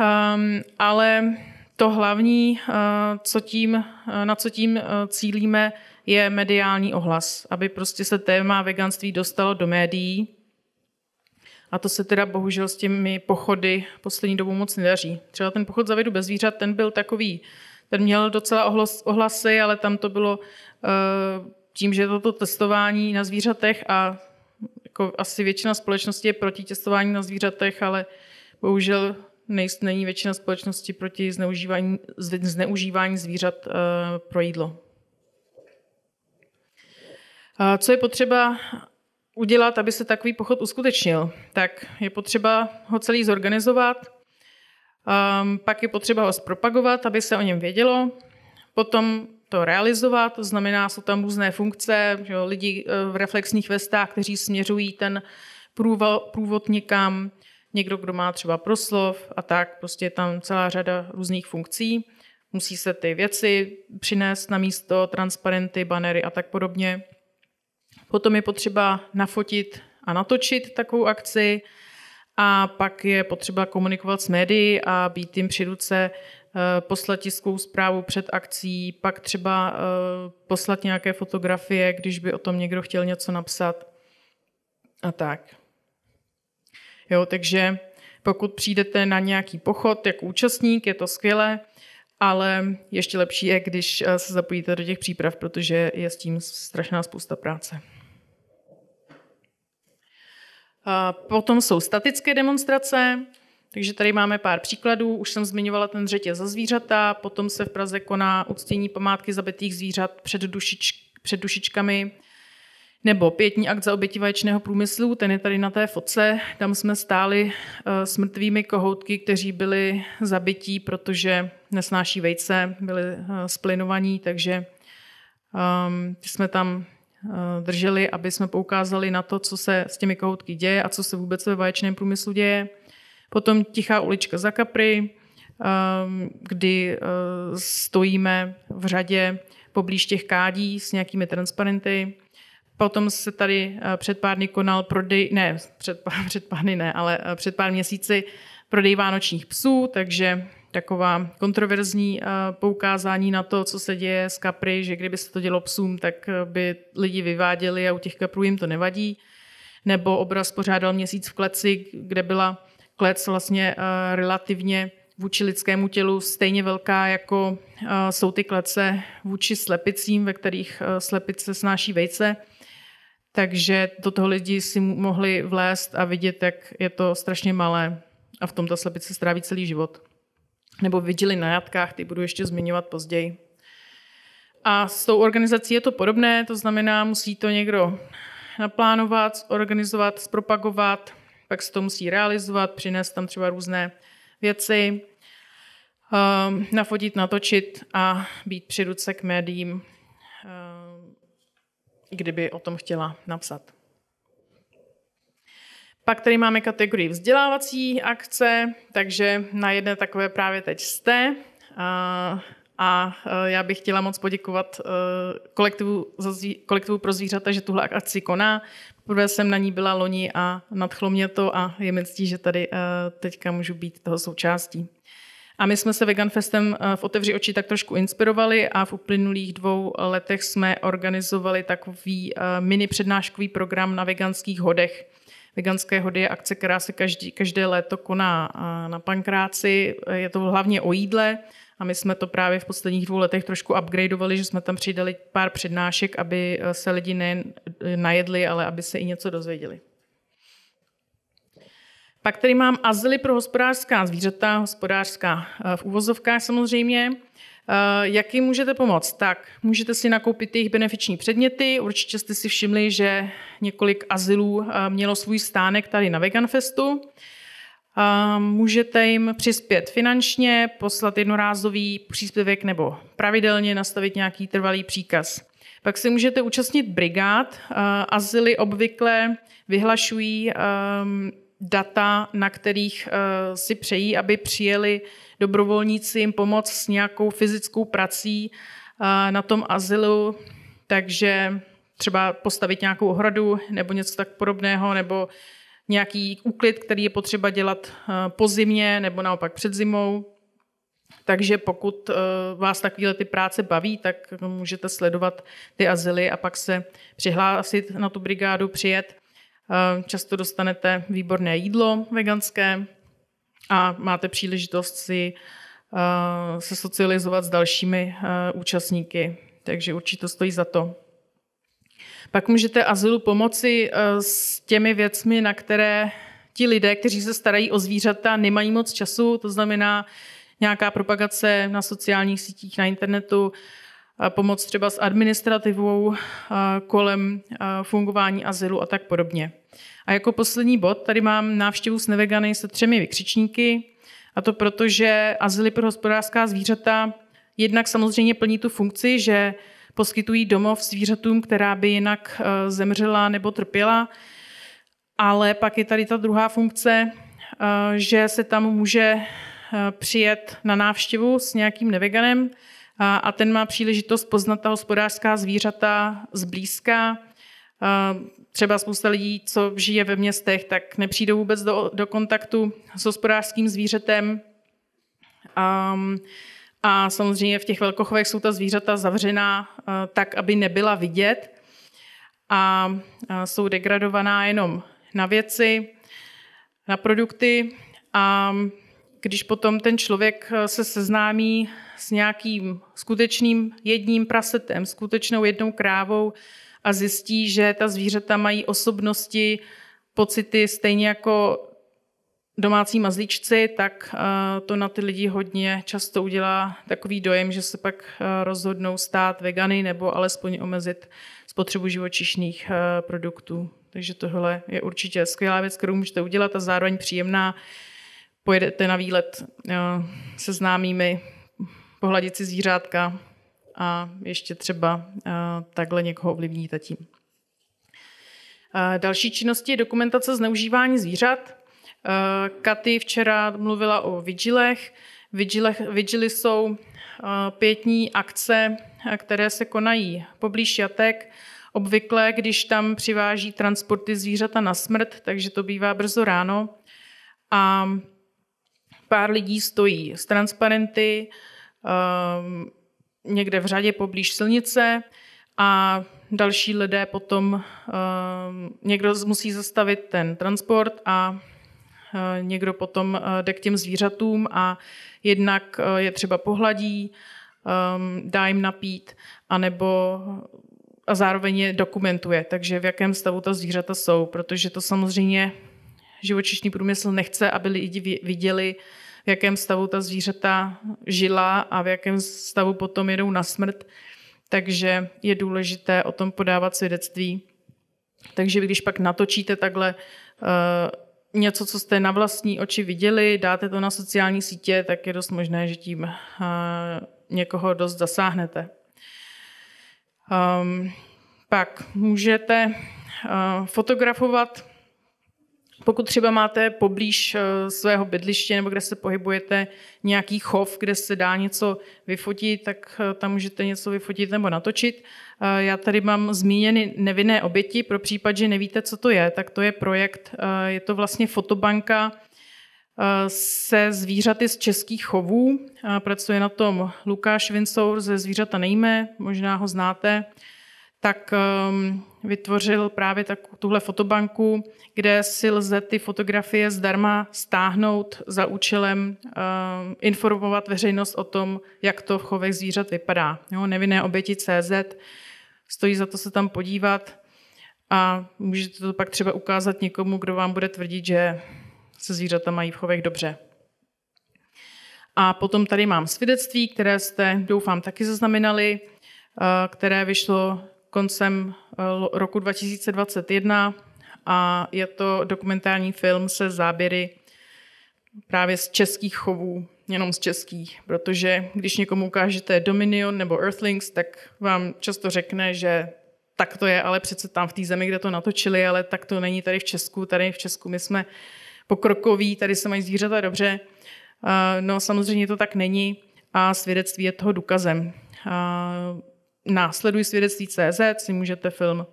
Ehm, ale to hlavní, eh, co tím, na co tím cílíme, je mediální ohlas, aby prostě se téma veganství dostalo do médií a to se teda bohužel s těmi pochody poslední dobou moc nedaří. Třeba ten pochod zavedu bez zvířat, ten byl takový, ten měl docela ohlas, ohlasy, ale tam to bylo eh, tím, že toto testování na zvířatech a jako asi většina společnosti je proti testování na zvířatech, ale bohužel nejst, není většina společnosti proti zneužívání, zneužívání zvířat eh, pro jídlo. Co je potřeba udělat, aby se takový pochod uskutečnil, tak je potřeba ho celý zorganizovat, um, pak je potřeba ho zpropagovat, aby se o něm vědělo, potom to realizovat, to znamená, jsou tam různé funkce, že jo, lidi eh, v reflexních vestách, kteří směřují ten průval, průvod někam, někdo, kdo má třeba proslov a tak, prostě je tam celá řada různých funkcí. Musí se ty věci přinést na místo, transparenty, banery a tak podobně. Potom je potřeba nafotit a natočit takovou akci a pak je potřeba komunikovat s médií a být jim při ruce, eh, poslat tiskovou zprávu před akcí, pak třeba eh, poslat nějaké fotografie, když by o tom někdo chtěl něco napsat a tak. Jo, takže pokud přijdete na nějaký pochod jako účastník, je to skvělé, ale ještě lepší je, když eh, se zapojíte do těch příprav, protože je s tím strašná spousta práce. A potom jsou statické demonstrace, takže tady máme pár příkladů. Už jsem zmiňovala ten řetěz za zvířata, potom se v Praze koná uctění památky zabitých zvířat před, dušič, před dušičkami, nebo pětní akt za oběti vaječného průmyslu, ten je tady na té fotce, tam jsme stáli eh, s mrtvými kohoutky, kteří byli zabití, protože nesnáší vejce, byli eh, splinovaní, takže um, jsme tam Eh, drželi, aby jsme poukázali na to, co se s těmi kohoutky děje a co se vůbec ve vaječném průmyslu děje. Potom Tichá ulička za Kapry, ehm, kdy eh, stojíme v řadě poblíž těch kádí s nějakými transparenty. Potom se tady eh, před pár dny konal prodej, ne, před, pár, před pár dny ne, ale před pár měsíci prodej vánočních psů, takže taková kontroverzní eh, poukázání na to, co se děje s kapry, že kdyby se to dělo psům, tak eh, by lidi vyváděli a u těch kaprů jim to nevadí. Nebo obraz pořádal měsíc v kleci, kde byla klec vlastně eh, relativně vůči lidskému tělu stejně velká, jako jsou ty klece vůči slepicím, ve kterých slepice snáší vejce. Takže do toho lidi si mohli vlézt a vidět, jak je to strašně malé a v tom ta slepice stráví celý život nebo viděli na jatkách, ty budu ještě zmiňovat později. A s tou organizací je to podobné, to znamená, musí to někdo naplánovat, organizovat, zpropagovat, pak se to musí realizovat, přinést tam třeba různé věci, ehm, nafotit, natočit a být při ruce k médiím, ehm, kdyby o tom chtěla napsat. Pak tady máme kategorii vzdělávací akce, takže na jedné takové právě teď jste. A, a e, já bych chtěla moc poděkovat e, kolektivu, kolektivu pro zvířata, že tuhle akci koná. Poprvé jsem na ní byla loni a nadchlo mě to a je mi ctí, že tady e, teďka můžu být toho součástí. A my jsme se veganfestem v Otevři oči tak trošku inspirovali a v uplynulých dvou letech jsme organizovali takový mini přednáškový program na veganských hodech. Veganské hody je akce, která se každý, každé léto koná na Pankráci. Je to hlavně o jídle a my jsme to právě v posledních dvou letech trošku upgradeovali, že jsme tam přidali pár přednášek, aby e, se lidi nejen najedli, ale aby se i něco dozvěděli. Pak tady mám azyly pro hospodářská zvířata, hospodářská e, v úvozovkách samozřejmě. Eh, jak jim můžete pomoct? Tak, můžete si nakoupit jejich benefiční předměty. Určitě jste si všimli, že několik azylů eh, mělo svůj stánek tady na Veganfestu. Eh, můžete jim přispět finančně, poslat jednorázový příspěvek nebo pravidelně nastavit nějaký trvalý příkaz. Pak si můžete účastnit brigád. Azyly obvykle vyhlašují ehm, data, na kterých si přejí, aby přijeli dobrovolníci jim pomoct s nějakou fyzickou prací eh, na tom azylu, takže třeba postavit nějakou hradu nebo něco tak podobného, nebo nějaký úklid, který je potřeba dělat eh, po zimě nebo naopak před zimou. Takže pokud eh, vás takovéhle ty práce baví, tak můžete sledovat ty azyly a pak se přihlásit na tu brigádu, přijet. Často dostanete výborné jídlo veganské, a máte příležitost si eh, se socializovat s dalšími eh, účastníky. Takže určitě to stojí za to. Pak můžete azylu pomoci eh, s těmi věcmi, na které ti lidé, kteří se starají o zvířata, nemají moc času, to znamená nějaká propagace na sociálních sítích, na internetu, pomoc třeba s administrativou kolem fungování azylu a tak podobně. A jako poslední bod tady mám návštěvu s nevegany se třemi vykřičníky. A to proto, že azyly pro hospodářská zvířata jednak samozřejmě plní tu funkci, že poskytují domov zvířatům, která by jinak eh, zemřela nebo trpěla. Ale pak je tady ta druhá funkce, eh, že se tam může eh, přijet na návštěvu s nějakým neveganem a ten má příležitost poznat ta hospodářská zvířata zblízka Třeba spousta lidí, co žije ve městech, tak nepřijdou vůbec do, do kontaktu s hospodářským zvířetem. Um, a samozřejmě v těch velkochovech jsou ta zvířata zavřená eh, tak, aby nebyla vidět a jsou degradovaná jenom na věci, na produkty a když potom ten člověk eh, se seznámí s nějakým skutečným jedním prasetem, skutečnou jednou krávou, a zjistí, že ta zvířata mají osobnosti, pocity stejně jako domácí mazlíčci, tak eh, to na ty lidi hodně často udělá takový dojem, že se pak eh, rozhodnou stát vegany nebo alespoň omezit spotřebu živočišných eh, produktů. Takže tohle je určitě skvělá věc, kterou můžete udělat a zároveň příjemná. Pojedete na výlet se známými, pohladit si zvířátka, a ještě třeba eh, takhle někoho ovlivníte tím. Eh, další činnosti je dokumentace zneužívání zvířat. Eh, Katy včera mluvila o vigilech. vigily jsou pětní akce, které se konají poblíž jatek. Obvykle, když tam přiváží transporty zvířata na smrt, takže to bývá brzo ráno. A pár lidí stojí s transparenty, ehm, někde v řadě poblíž silnice a další lidé potom, eh, někdo musí zastavit ten transport a eh, někdo potom eh, jde k těm zvířatům a jednak je třeba pohladí, ehm, dá jim napít, anebo a zároveň je dokumentuje, takže v jakém stavu ta zvířata jsou, protože to samozřejmě živočišný průmysl nechce, aby lidi viděli, v jakém stavu ta zvířata žila a v jakém stavu potom jedou na smrt. Takže je důležité o tom podávat svědectví. Takže když pak natočíte takhle eh, něco, co jste na vlastní oči viděli, dáte to na sociální sítě, tak je dost možné, že tím eh, někoho dost zasáhnete. Ehm, pak můžete eh, fotografovat pokud třeba máte poblíž eh, svého bydliště nebo kde se pohybujete nějaký chov, kde se dá něco vyfotit, tak eh, tam můžete něco vyfotit nebo natočit. Eh, já tady mám zmíněny nevinné oběti. Pro případ, že nevíte, co to je, tak to je projekt, je to vlastně fotobanka se zvířaty z českých chovů. Pracuje na tom Lukáš Vincour ze Zvířata nejme, možná ho znáte tak um, vytvořil právě tak, tuhle fotobanku, kde si lze ty fotografie zdarma stáhnout za účelem um, informovat veřejnost o tom, jak to v chovech zvířat vypadá. Jo, nevinné oběti CZ, stojí za to se tam podívat a můžete to pak třeba ukázat někomu, kdo vám bude tvrdit, že se zvířata mají v chovech dobře. A potom tady mám svědectví, které jste, doufám, taky zaznamenali, eh, které vyšlo koncem eh, roku 2021 a je to dokumentární film se záběry právě z českých chovů, jenom z českých, protože když někomu ukážete Dominion nebo Earthlings, tak vám často řekne, že tak to je, ale přece tam v té zemi, kde to natočili, ale tak to není tady v Česku, tady v Česku my jsme pokrokoví, tady se mají zvířata dobře. Eh, no samozřejmě to tak není a svědectví je toho důkazem. Eh, následuj svědectví CZ si můžete film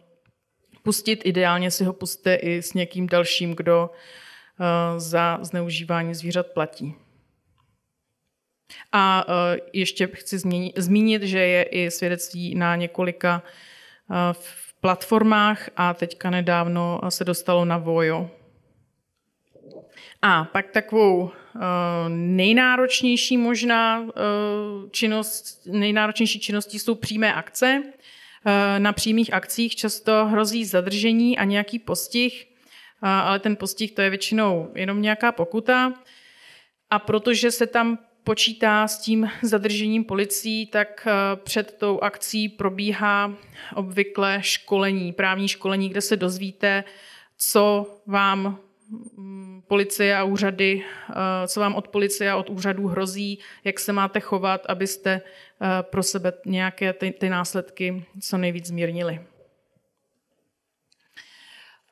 pustit. Ideálně si ho puste i s někým dalším, kdo uh, za zneužívání zvířat platí. A uh, ještě chci zmínit, že je i svědectví na několika uh, platformách a teďka nedávno se dostalo na Vojo. A pak takovou Eh, nejnáročnější možná eh, činnost, nejnáročnější činností jsou přímé akce. Eh, na přímých akcích často hrozí zadržení a nějaký postih, ale ten postih to je většinou jenom nějaká pokuta. A protože se tam počítá s tím zadržením policií, tak před tou akcí probíhá obvykle školení, právní školení, kde se dozvíte, co vám policie a úřady, eh, co vám od policie a od úřadů hrozí, jak se máte chovat, abyste eh, pro sebe nějaké ty, ty následky co nejvíc zmírnili.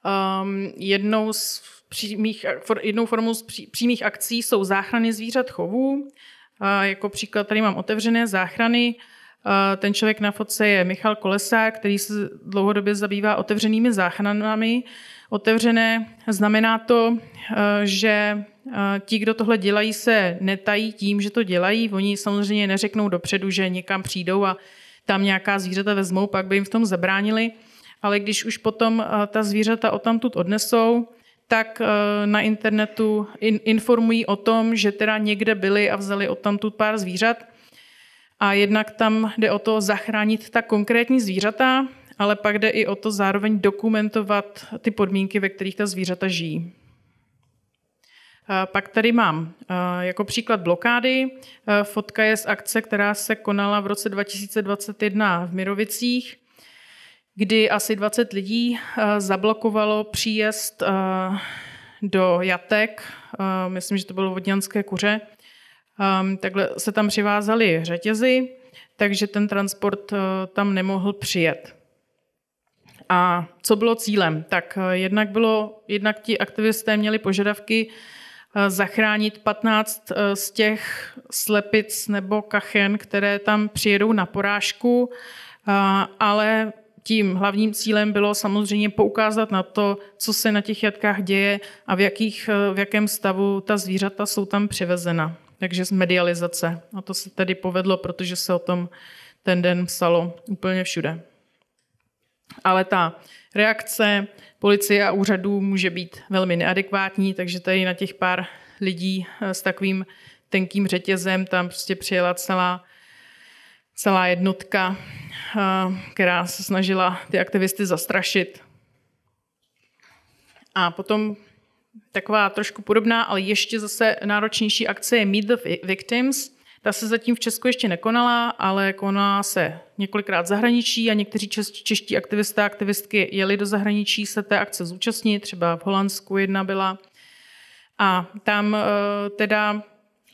Ehm, jednou z přímých, jednou formou z přímých akcí jsou záchrany zvířat chovů. Eh, jako příklad tady mám otevřené záchrany. ten člověk na fotce je Michal Kolesák, který se dlouhodobě zabývá otevřenými záchranami. Otevřené znamená to, eh, že eh, ti, kdo tohle dělají, se netají tím, že to dělají. Oni samozřejmě neřeknou dopředu, že někam přijdou a tam nějaká zvířata vezmou, pak by jim v tom zabránili. Ale když už potom eh, ta zvířata odtamtud odnesou, tak na internetu informují o tom, že teda někde byli a vzali odtamtud pár zvířat. A jednak tam jde o to zachránit ta konkrétní zvířata, ale pak jde i o to zároveň dokumentovat ty podmínky, ve kterých ta zvířata žijí. Eh, pak tady mám eh, jako příklad blokády. Eh, fotka je z akce, která se konala v roce 2021 v Mirovicích, kdy asi 20 lidí zablokovalo příjezd do jatek, myslím, že to bylo vodňanské kuře. Ehm, takhle se tam přivázaly řetězy, takže ten transport tam nemohl přijet. A co bylo cílem? Tak eh, jednak, bylo, jednak ti aktivisté měli požadavky eh, zachránit 15 eh, z těch slepic nebo kachen, které tam přijedou na porážku, ale tím hlavním cílem bylo samozřejmě poukázat na to, co se na těch jatkách děje a v, jakých, v jakém stavu ta zvířata jsou tam přivezena. Takže z medializace. A to se tedy povedlo, protože se o tom ten den psalo úplně všude ale ta reakce policie a úřadů může být velmi neadekvátní, takže tady na těch pár lidí eh, s takovým tenkým řetězem tam prostě přijela celá, celá jednotka, eh, která se snažila ty aktivisty zastrašit. A potom taková trošku podobná, ale ještě zase náročnější akce je Meet the Victims, ta se zatím v Česku ještě nekonala, ale koná se několikrát zahraničí a někteří čeští aktivisté a aktivistky jeli do zahraničí se té akce zúčastnit, třeba v Holandsku jedna byla. A tam eh, teda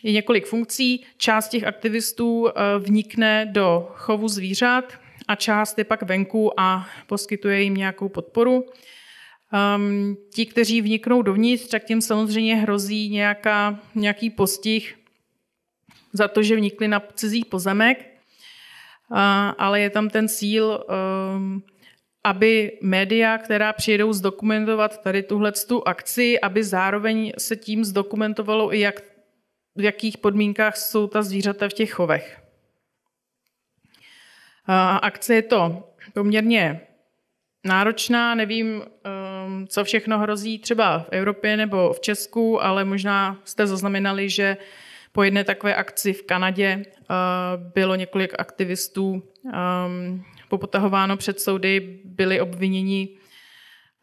je několik funkcí. Část těch aktivistů eh, vnikne do chovu zvířat a část je pak venku a poskytuje jim nějakou podporu. Um, ti, kteří vniknou dovnitř, tak tím samozřejmě hrozí nějaká, nějaký postih za to, že vnikli na cizí pozemek, ale je tam ten cíl, um, aby média, která přijedou zdokumentovat tady tuhle tu akci, aby zároveň se tím zdokumentovalo i jak, v jakých podmínkách jsou ta zvířata v těch chovech. Akce je to poměrně náročná, nevím, um, co všechno hrozí třeba v Evropě nebo v Česku, ale možná jste zaznamenali, že po jedné takové akci v Kanadě eh, bylo několik aktivistů ehm, popotahováno před soudy, byli obviněni,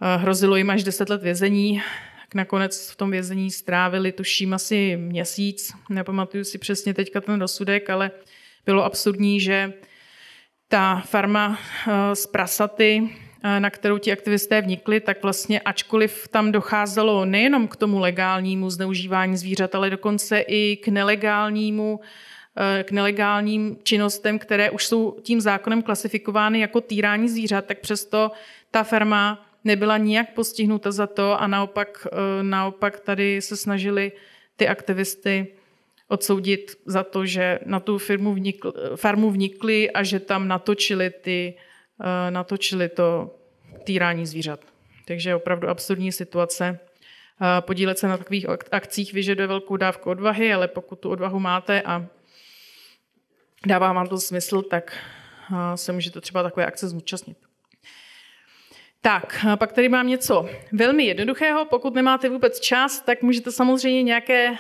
eh, hrozilo jim až 10 let vězení, tak nakonec v tom vězení strávili tuším asi měsíc, nepamatuju si přesně teďka ten rozsudek, ale bylo absurdní, že ta farma eh, z prasaty Eh, na kterou ti aktivisté vnikli, tak vlastně ačkoliv tam docházelo nejenom k tomu legálnímu zneužívání zvířat, ale dokonce i k nelegálnímu eh, k nelegálním činnostem, které už jsou tím zákonem klasifikovány jako týrání zvířat, tak přesto ta ferma nebyla nijak postihnuta za to a naopak, eh, naopak tady se snažili ty aktivisty odsoudit za to, že na tu firmu vnikl, farmu vnikli a že tam natočili, ty, natočili to týrání zvířat. Takže opravdu absurdní situace. Eh, podílet se na takových akcích vyžaduje velkou dávku odvahy, ale pokud tu odvahu máte a dává vám to smysl, tak eh, se můžete třeba takové akce zúčastnit. Tak, eh, pak tady mám něco velmi jednoduchého. Pokud nemáte vůbec čas, tak můžete samozřejmě nějaké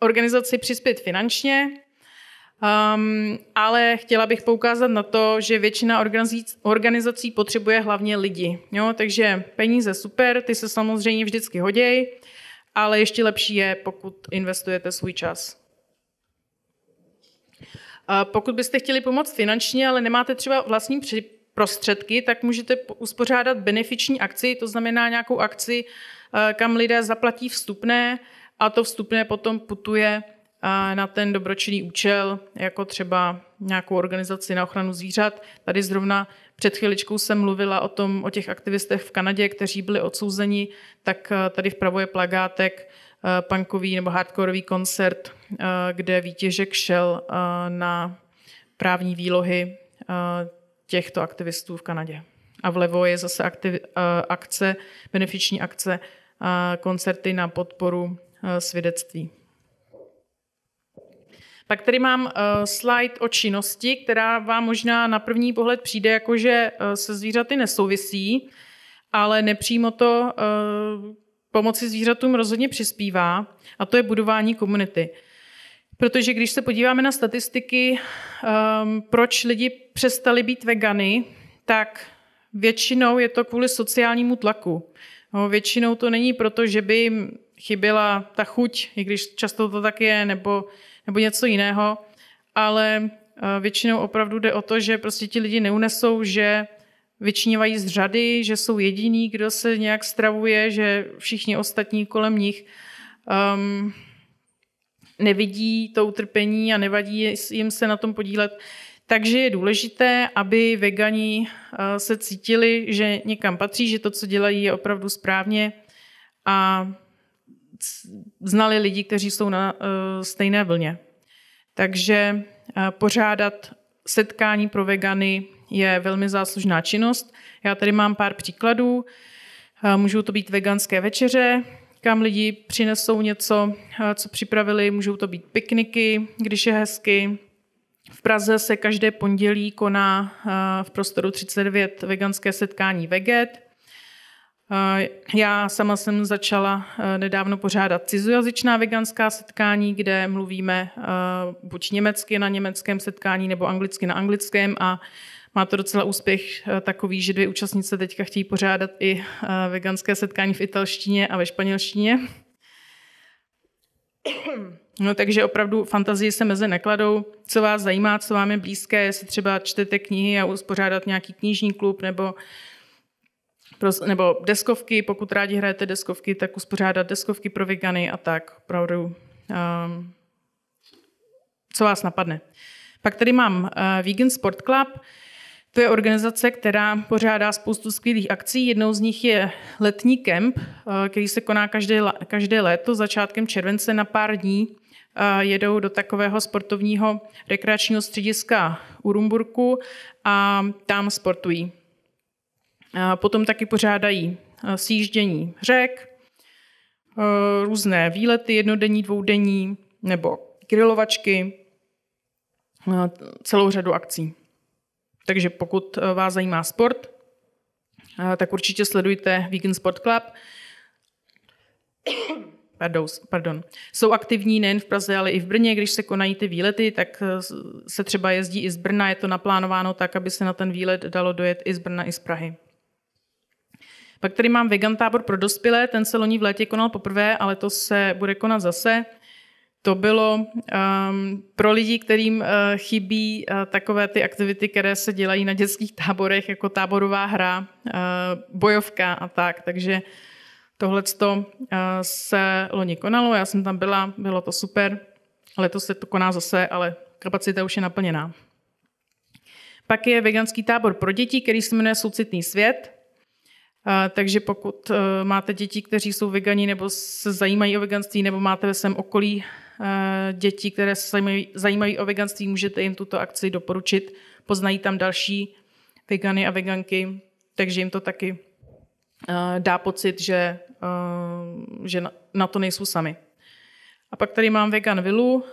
organizaci přispět finančně. Um, ale chtěla bych poukázat na to, že většina organizací potřebuje hlavně lidi. Jo? Takže peníze super, ty se samozřejmě vždycky hodějí, ale ještě lepší je, pokud investujete svůj čas. A eh, pokud byste chtěli pomoct finančně, ale nemáte třeba vlastní prostředky, tak můžete uspořádat benefiční akci, to znamená nějakou akci, eh, kam lidé zaplatí vstupné a to vstupné potom putuje na ten dobročinný účel, jako třeba nějakou organizaci na ochranu zvířat. Tady zrovna před chviličkou jsem mluvila o tom, o těch aktivistech v Kanadě, kteří byli odsouzeni, tak eh, tady vpravo je plagátek eh, punkový nebo hardkorový koncert, eh, kde výtěžek šel na právní výlohy těchto aktivistů v Kanadě. A vlevo je zase aktiv, akce, benefiční akce, koncerty na podporu svědectví. Tak tady mám uh, slide o činnosti, která vám možná na první pohled přijde jako, že uh, se zvířaty nesouvisí, ale nepřímo to uh, pomoci zvířatům rozhodně přispívá, a to je budování komunity. Protože když se podíváme na statistiky, um, proč lidi přestali být vegany, tak většinou je to kvůli sociálnímu tlaku. No, většinou to není proto, že by jim chyběla ta chuť, i když často to tak je, nebo nebo něco jiného, ale eh, většinou opravdu jde o to, že prostě ti lidi neunesou, že vyčnívají z řady, že jsou jediní, kdo se nějak stravuje, že všichni ostatní kolem nich um, nevidí to utrpení a nevadí jim se na tom podílet. Takže je důležité, aby vegani eh, se cítili, že někam patří, že to, co dělají, je opravdu správně a znali lidi, kteří jsou na uh, stejné vlně. Takže uh, pořádat setkání pro vegany je velmi záslužná činnost. Já tady mám pár příkladů. Uh, můžou to být veganské večeře, kam lidi přinesou něco, co připravili, můžou to být pikniky, když je hezky. V Praze se každé pondělí koná v prostoru 39 veganské setkání Veget. Eh, já sama jsem začala eh, nedávno pořádat cizojazyčná veganská setkání, kde mluvíme eh, buď německy na německém setkání nebo anglicky na anglickém a má to docela úspěch takový, že dvě účastnice teďka chtějí pořádat i veganské setkání v italštině a ve španělštině. No takže opravdu fantazii se meze nekladou. Co vás zajímá, co vám je blízké, jestli třeba čtete knihy a uspořádat nějaký knižní klub nebo nebo deskovky, pokud rádi hrajete deskovky, tak uspořádat deskovky pro vegany a tak, opravdu, um, co vás napadne. Pak tady mám uh, Vegan Sport Club, to je organizace, která pořádá spoustu skvělých akcí. Jednou z nich je letní kemp, eh, který se koná každé, každé léto začátkem července na pár dní. Eh, jedou do takového sportovního rekreačního střediska Urumburku a tam sportují. Potom taky pořádají eh, sjíždění řek, eh, různé výlety jednodenní, dvoudenní nebo grilovačky, eh, celou řadu akcí. Takže pokud vás zajímá sport, tak určitě sledujte Vegan Sport Club. Pardon, pardon. Jsou aktivní nejen v Praze, ale i v Brně. Když se konají ty výlety, tak se třeba jezdí i z Brna. Je to naplánováno tak, aby se na ten výlet dalo dojet i z Brna, i z Prahy. Pak tady mám vegan tábor pro dospělé, ten se loni v létě konal poprvé, ale to se bude konat zase. To bylo um, pro lidi, kterým uh, chybí uh, takové ty aktivity, které se dělají na dětských táborech, jako táborová hra, uh, bojovka a tak. Takže tohle uh, se loni konalo, já jsem tam byla, bylo to super. Letos se to koná zase, ale kapacita už je naplněná. Pak je veganský tábor pro děti, který se jmenuje Soucitný svět takže pokud eh, máte děti, kteří jsou vegani nebo se zajímají o veganství, nebo máte ve svém okolí eh, děti, které se zajímají, o veganství, můžete jim tuto akci doporučit. Poznají tam další vegany a veganky, takže jim to taky eh, dá pocit, že, že na, na to nejsou sami. A pak tady mám Vegan Vilu.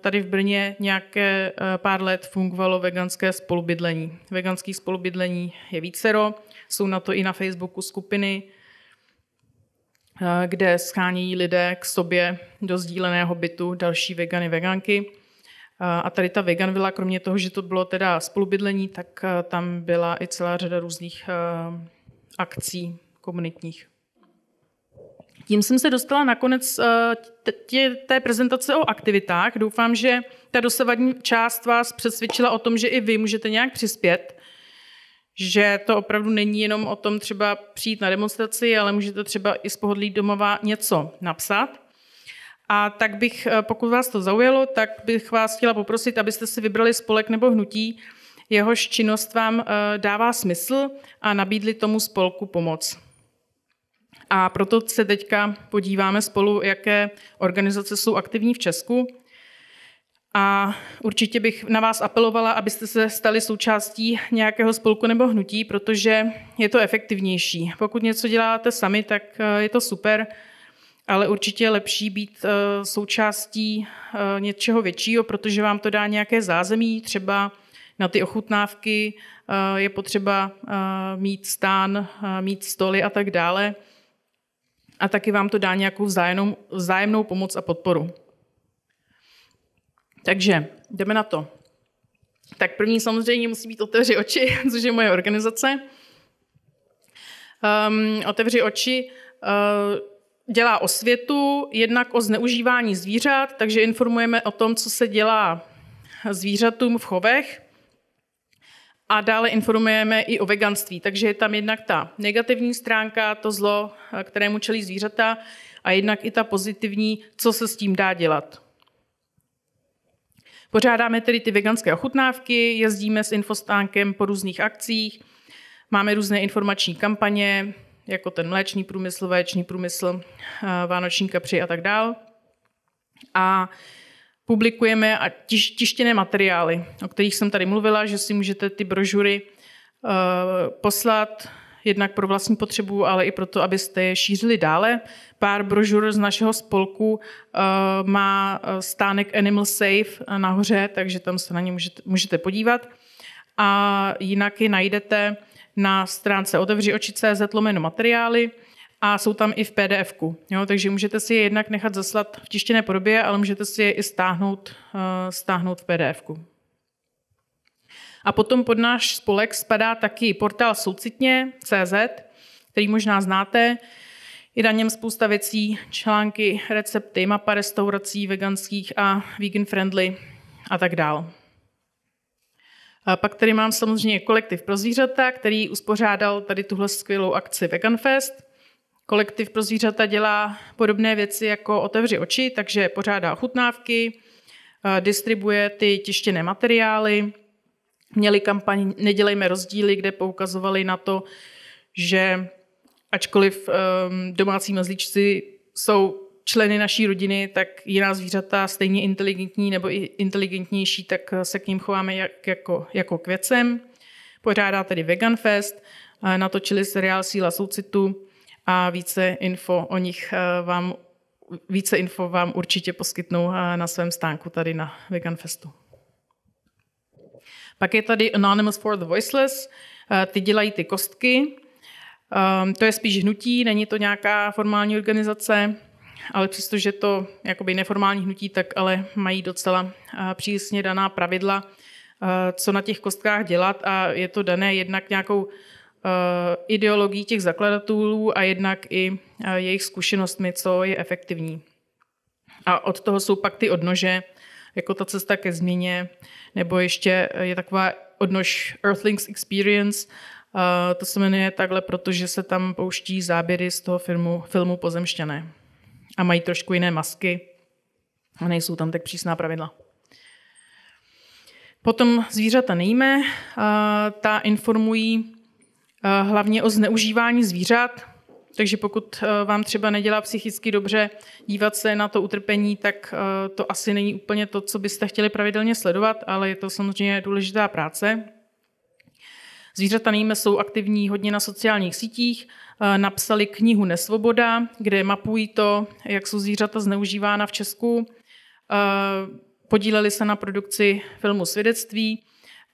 Tady v Brně nějaké pár let fungovalo veganské spolubydlení. Veganských spolubydlení je vícero. Jsou na to i na Facebooku skupiny, eh, kde schánějí lidé k sobě do sdíleného bytu další vegany, veganky. Eh, a tady ta vegan byla, kromě toho, že to bylo teda spolubydlení, tak eh, tam byla i celá řada různých akcí komunitních. Tím jsem se dostala nakonec té prezentace o aktivitách. Doufám, že ta dosavadní část vás přesvědčila o tom, že i vy můžete nějak přispět že to opravdu není jenom o tom třeba přijít na demonstraci, ale můžete třeba i z pohodlí domova něco napsat. A tak bych, eh, pokud vás to zaujalo, tak bych vás chtěla poprosit, abyste si vybrali spolek nebo hnutí, jehož činnost vám eh, dává smysl a nabídli tomu spolku pomoc. A proto se teďka podíváme spolu, jaké organizace jsou aktivní v Česku a určitě bych na vás apelovala, abyste se stali součástí nějakého spolku nebo hnutí, protože je to efektivnější. Pokud něco děláte sami, tak eh, je to super, ale určitě je lepší být eh, součástí eh, něčeho většího, protože vám to dá nějaké zázemí, třeba na ty ochutnávky je potřeba mít stán, mít stoly a tak dále. A taky vám to dá nějakou vzájemnou, vzájemnou pomoc a podporu. Takže jdeme na to. Tak první samozřejmě musí být otevři oči, což je moje organizace. Um, otevři oči uh, dělá osvětu jednak o zneužívání zvířat, takže informujeme o tom, co se dělá zvířatům v chovech. A dále informujeme i o veganství. Takže je tam jednak ta negativní stránka, to zlo, eh, kterému čelí zvířata, a jednak i ta pozitivní, co se s tím dá dělat. Pořádáme tedy ty veganské ochutnávky, jezdíme s infostánkem po různých akcích, máme různé informační kampaně, jako ten mléčný průmysl, vaječný průmysl, eh, vánoční kapři a tak dál. A publikujeme a tištěné materiály, o kterých jsem tady mluvila, že si můžete ty brožury eh, poslat jednak pro vlastní potřebu, ale i proto, abyste je šířili dále. Pár brožur z našeho spolku eh, má eh, stánek Animal Safe eh, nahoře, takže tam se na ně můžete, můžete podívat. A jinak je najdete na stránce otevři oči.cz lomeno materiály a jsou tam i v pdf jo, takže můžete si je jednak nechat zaslat v tištěné podobě, ale můžete si je i stáhnout, stáhnout v pdf -ku. A potom pod náš spolek spadá taky portál soucitně.cz, který možná znáte. Je na něm spousta věcí, články, recepty, mapa restaurací veganských a vegan friendly a tak dál. A pak tady mám samozřejmě kolektiv pro zvířata, který uspořádal tady tuhle skvělou akci Vegan Fest. Kolektiv pro zvířata dělá podobné věci jako Otevři oči, takže pořádá ochutnávky, distribuje ty tištěné materiály, měli kampaň Nedělejme rozdíly, kde poukazovali na to, že ačkoliv ehm, domácí mazlíčci jsou členy naší rodiny, tak jiná zvířata stejně inteligentní nebo i inteligentnější, tak se k ním chováme jak, jako, jako k věcem. Pořádá tedy Vegan Fest, natočili seriál Síla soucitu a více info o nich eh, vám více info vám určitě poskytnou eh, na svém stánku tady na Vegan Festu. Pak je tady Anonymous for the Voiceless, eh, ty dělají ty kostky. Ehm, to je spíš hnutí, není to nějaká formální organizace, ale přestože to jakoby neformální hnutí, tak ale mají docela eh, přísně daná pravidla, eh, co na těch kostkách dělat a je to dané jednak nějakou ideologií těch zakladatelů a jednak i jejich zkušenostmi, co je efektivní. A od toho jsou pak ty odnože, jako ta cesta ke změně, nebo ještě eh, je taková odnož Earthlings Experience, Uh, to se jmenuje takhle, protože se tam pouští záběry z toho filmu, filmu pozemštěné A mají trošku jiné masky a nejsou tam tak přísná pravidla. Potom zvířata nejíme, uh, ta informují uh, hlavně o zneužívání zvířat, takže pokud eh, vám třeba nedělá psychicky dobře dívat se na to utrpení, tak eh, to asi není úplně to, co byste chtěli pravidelně sledovat, ale je to samozřejmě důležitá práce. Zvířata nejme jsou aktivní hodně na sociálních sítích, eh, napsali knihu Nesvoboda, kde mapují to, jak jsou zvířata zneužívána v Česku, podíleli se na produkci filmu Svědectví,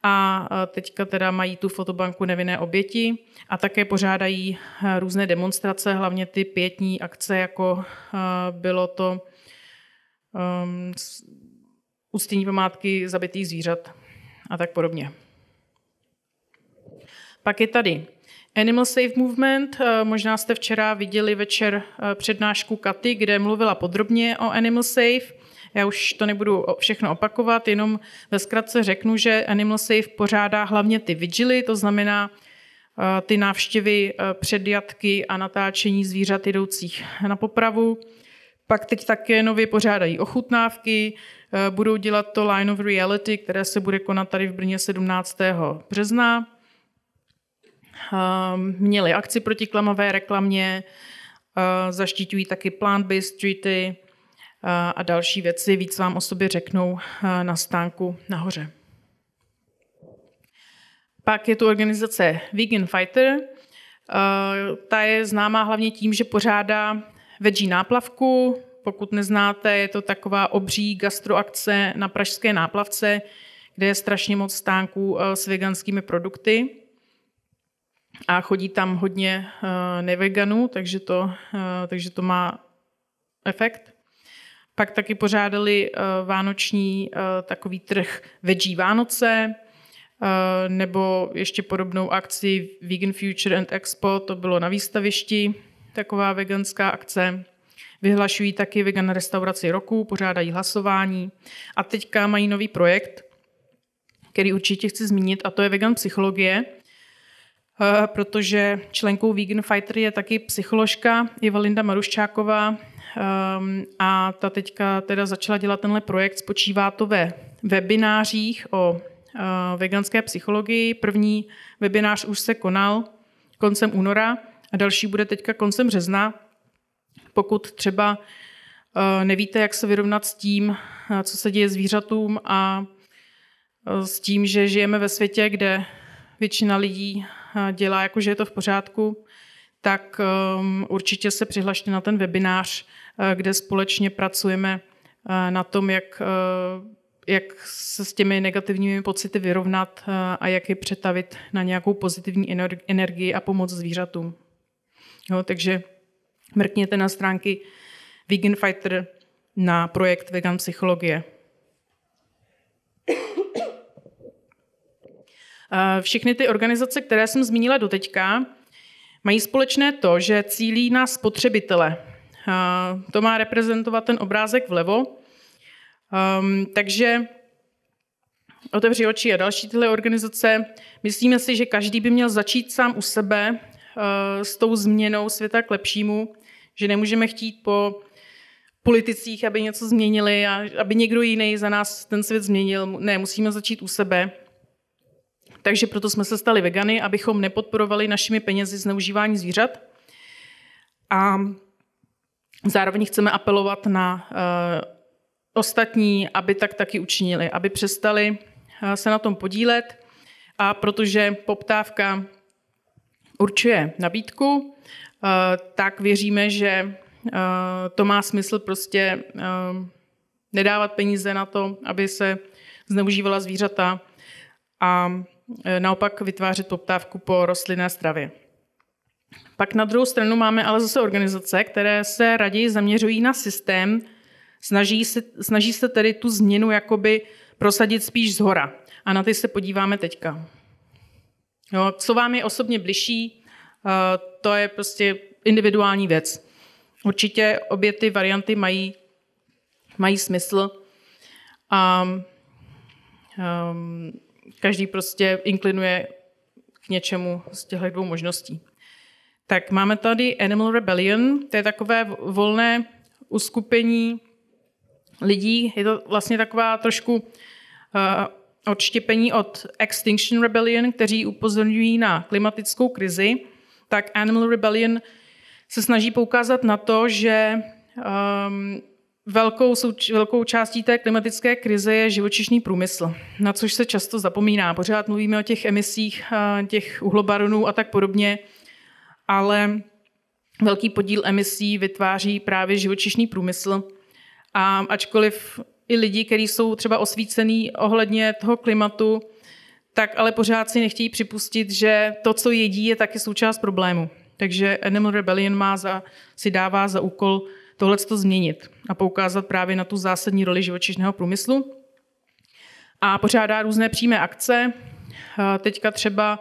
a e, teďka teda mají tu fotobanku nevinné oběti a také pořádají e, různé demonstrace, hlavně ty pětní akce, jako e, bylo to um, uctění památky zabitých zvířat a tak podobně. Pak je tady Animal Safe Movement. Možná jste včera viděli večer přednášku Katy, kde mluvila podrobně o Animal Safe. Já už to nebudu všechno opakovat, jenom ve zkratce řeknu, že Animal Safe pořádá hlavně ty vigily, to znamená eh, ty návštěvy eh, předjatky a natáčení zvířat jdoucích na popravu. Pak teď také nově pořádají ochutnávky, eh, budou dělat to Line of Reality, které se bude konat tady v Brně 17. března. Ehm, měli akci proti klamové reklamě, zaštiťují taky plant-based treaty, a další věci. Víc vám o sobě řeknou na stánku nahoře. Pak je tu organizace Vegan Fighter. Ta je známá hlavně tím, že pořádá veggie náplavku. Pokud neznáte, je to taková obří gastroakce na pražské náplavce, kde je strašně moc stánků s veganskými produkty. A chodí tam hodně neveganů, takže to, takže to má efekt. Pak taky pořádali eh, vánoční eh, takový trh veggie Vánoce, eh, nebo ještě podobnou akci Vegan Future and Expo, to bylo na výstavišti, taková veganská akce. Vyhlašují taky vegan restauraci roku, pořádají hlasování a teďka mají nový projekt, který určitě chci zmínit a to je vegan psychologie, protože členkou Vegan Fighter je taky psycholožka Linda Maruščáková, Um, a ta teďka teda začala dělat tenhle projekt, spočívá to ve webinářích o uh, veganské psychologii. První webinář už se konal koncem února a další bude teďka koncem března. Pokud třeba uh, nevíte, jak se vyrovnat s tím, uh, co se děje zvířatům a s tím, že žijeme ve světě, kde většina lidí dělá, jakože je to v pořádku, tak um, určitě se přihlašte na ten webinář. Eh, kde společně pracujeme eh, na tom, jak, eh, jak se s těmi negativními pocity vyrovnat a jak je přetavit na nějakou pozitivní energii a pomoc zvířatům. Jo, takže mrkněte na stránky Vegan Fighter na projekt Vegan psychologie. Všechny ty organizace, které jsem zmínila doteďka, mají společné to, že cílí na spotřebitele, to má reprezentovat ten obrázek vlevo. Um, takže Otevři oči a další tyhle organizace. Myslíme si, že každý by měl začít sám u sebe uh, s tou změnou světa k lepšímu, že nemůžeme chtít po politicích, aby něco změnili a aby někdo jiný za nás ten svět změnil. Ne, musíme začít u sebe. Takže proto jsme se stali vegany, abychom nepodporovali našimi penězi zneužívání zvířat. A Zároveň chceme apelovat na eh, ostatní, aby tak taky učinili, aby přestali eh, se na tom podílet a protože poptávka určuje nabídku, eh, tak věříme, že to má smysl prostě nedávat peníze na to, aby se zneužívala zvířata a naopak vytvářet poptávku po rostlinné stravě. Pak na druhou stranu máme ale zase organizace, které se raději zaměřují na systém, snaží se, snaží se tedy tu změnu jakoby prosadit spíš z hora. A na ty se podíváme teďka. Jo, co vám je osobně bližší, eh, to je prostě individuální věc. Určitě obě ty varianty mají, mají smysl a um, každý prostě inklinuje k něčemu z těchto dvou možností. Tak máme tady Animal Rebellion, to je takové volné uskupení lidí. Je to vlastně taková trošku uh, odštěpení od Extinction Rebellion, kteří upozorňují na klimatickou krizi. Tak Animal Rebellion se snaží poukázat na to, že um, velkou, souč- velkou částí té klimatické krize je živočišný průmysl, na což se často zapomíná. Pořád mluvíme o těch emisích eh, těch uhlobaronů a tak podobně, ale velký podíl emisí vytváří právě živočišný průmysl. A ačkoliv i lidi, kteří jsou třeba osvícený ohledně toho klimatu, tak ale pořád si nechtějí připustit, že to, co jedí, je taky součást problému. Takže Animal Rebellion má za, si dává za úkol tohle to změnit a poukázat právě na tu zásadní roli živočišného průmyslu. A pořádá různé přímé akce. Teďka třeba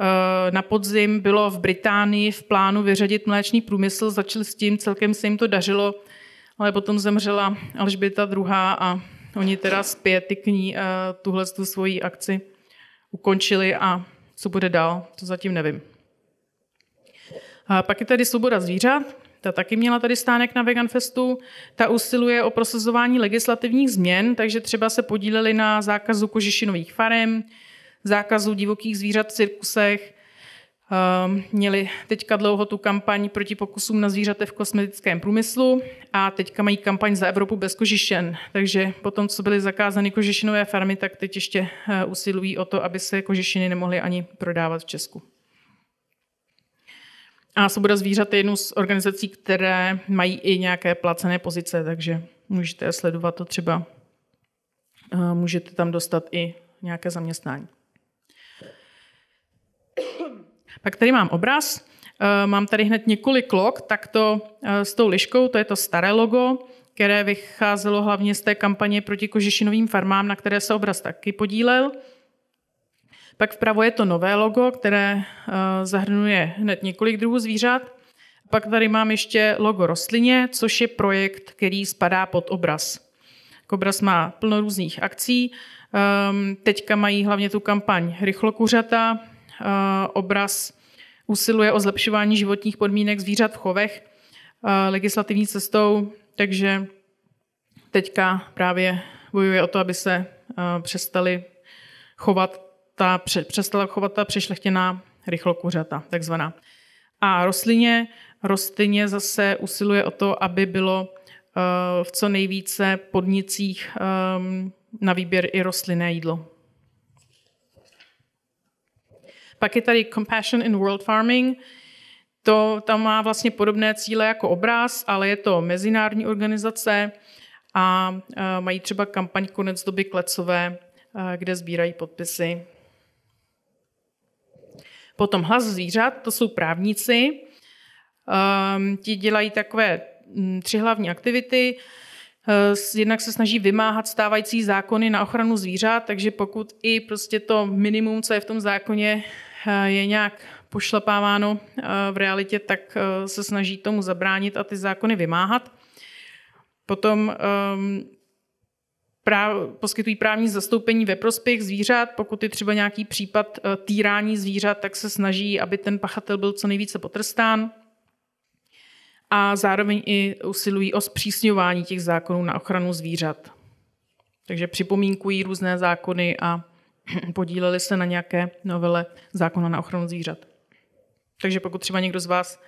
Eh, na podzim bylo v Británii v plánu vyřadit mléčný průmysl, začali s tím, celkem se jim to dařilo, ale potom zemřela Alžběta druhá a oni teda zpět k ní eh, tuhle tu svoji akci ukončili a co bude dál, to zatím nevím. A eh, pak je tady svoboda zvířat, ta taky měla tady stánek na Veganfestu. Ta usiluje o prosazování legislativních změn, takže třeba se podíleli na zákazu kožišinových farem, zákazu divokých zvířat v cirkusech. Ehm, měli teďka dlouho tu kampaň proti pokusům na zvířate v kosmetickém průmyslu a teďka mají kampaň za Evropu bez kožišen. Takže potom, co byly zakázány kožišinové farmy, tak teď ještě eh, usilují o to, aby se kožišiny nemohly ani prodávat v Česku. A Svoboda zvířat je jednou z organizací, které mají i nějaké placené pozice, takže můžete sledovat to třeba. Ehm, můžete tam dostat i nějaké zaměstnání. Pak tady mám obraz, eh, mám tady hned několik log, tak to eh, s tou liškou, to je to staré logo, které vycházelo hlavně z té kampaně proti kožešinovým farmám, na které se obraz taky podílel. Pak vpravo je to nové logo, které eh, zahrnuje hned několik druhů zvířat. Pak tady mám ještě logo rostlině, což je projekt, který spadá pod obraz. Obraz má plno různých akcí. Ehm, teďka mají hlavně tu kampaň Rychlokuřata, Eh, obraz usiluje o zlepšování životních podmínek zvířat v chovech eh, legislativní cestou, takže teďka právě bojuje o to, aby se eh, přestali chovat ta, přestala chovat ta přešlechtěná rychlokuřata, takzvaná. A rostlině, rostlině zase usiluje o to, aby bylo v co nejvíce podnicích ehm, na výběr i rostlinné jídlo. Pak je tady Compassion in World Farming, to tam má vlastně podobné cíle jako obraz, ale je to mezinárodní organizace a e, mají třeba kampaň Konec doby klecové, e, kde sbírají podpisy. Potom hlas zvířat, to jsou právníci. Ehm, ti dělají takové mm, tři hlavní aktivity. E, jednak se snaží vymáhat stávající zákony na ochranu zvířat, takže pokud i prostě to minimum, co je v tom zákoně, Eh, je nějak pošlapáváno eh, v realitě, tak eh, se snaží tomu zabránit a ty zákony vymáhat. Potom ehm, práv, poskytují právní zastoupení ve prospěch zvířat. Pokud je třeba nějaký případ týrání zvířat, tak se snaží, aby ten pachatel byl co nejvíce potrestán. A zároveň i usilují o zpřísňování těch zákonů na ochranu zvířat. Takže připomínkují různé zákony a podíleli se na nějaké novele zákona na ochranu zvířat. Takže pokud třeba někdo z vás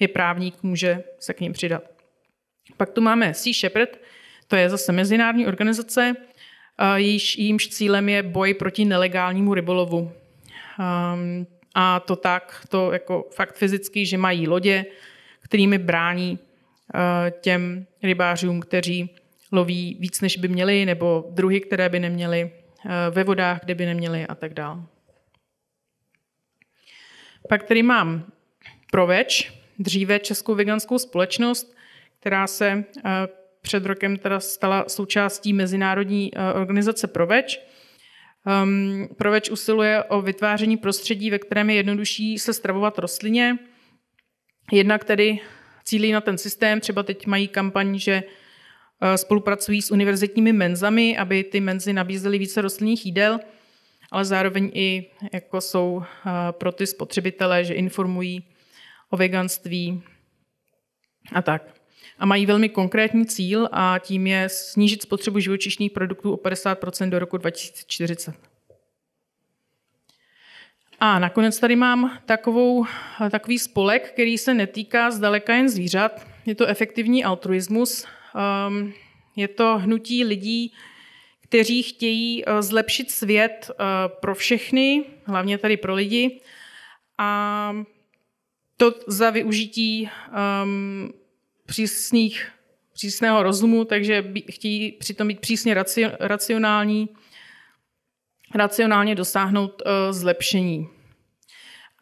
je právník, může se k ním přidat. Pak tu máme Sea Shepherd, to je zase mezinárodní organizace, jejímž, jejímž cílem je boj proti nelegálnímu rybolovu. Ehm, a to tak, to jako fakt fyzicky, že mají lodě, kterými brání eh, těm rybářům, kteří loví víc, než by měli, nebo druhy, které by neměli, Eh, ve vodách, kde by neměli a tak dále. Pak tady mám Proveč, dříve Českou veganskou společnost, která se eh, před rokem teda stala součástí mezinárodní eh, organizace Proveč. Ehm, proveč usiluje o vytváření prostředí, ve kterém je jednodušší se stravovat rostlině. Jednak tedy cílí na ten systém, třeba teď mají kampaň, že Eh, spolupracují s univerzitními menzami, aby ty menzy nabízely více rostlinných jídel, ale zároveň i jako jsou eh, pro ty spotřebitele, že informují o veganství a tak. A mají velmi konkrétní cíl a tím je snížit spotřebu živočišných produktů o 50% do roku 2040. A nakonec tady mám takovou, eh, takový spolek, který se netýká zdaleka jen zvířat. Je to efektivní altruismus, Um, je to hnutí lidí, kteří chtějí eh, zlepšit svět eh, pro všechny, hlavně tady pro lidi. A to za využití um, přísných, přísného rozumu, takže by, chtějí přitom být přísně raci, racionální, racionálně dosáhnout uh, zlepšení.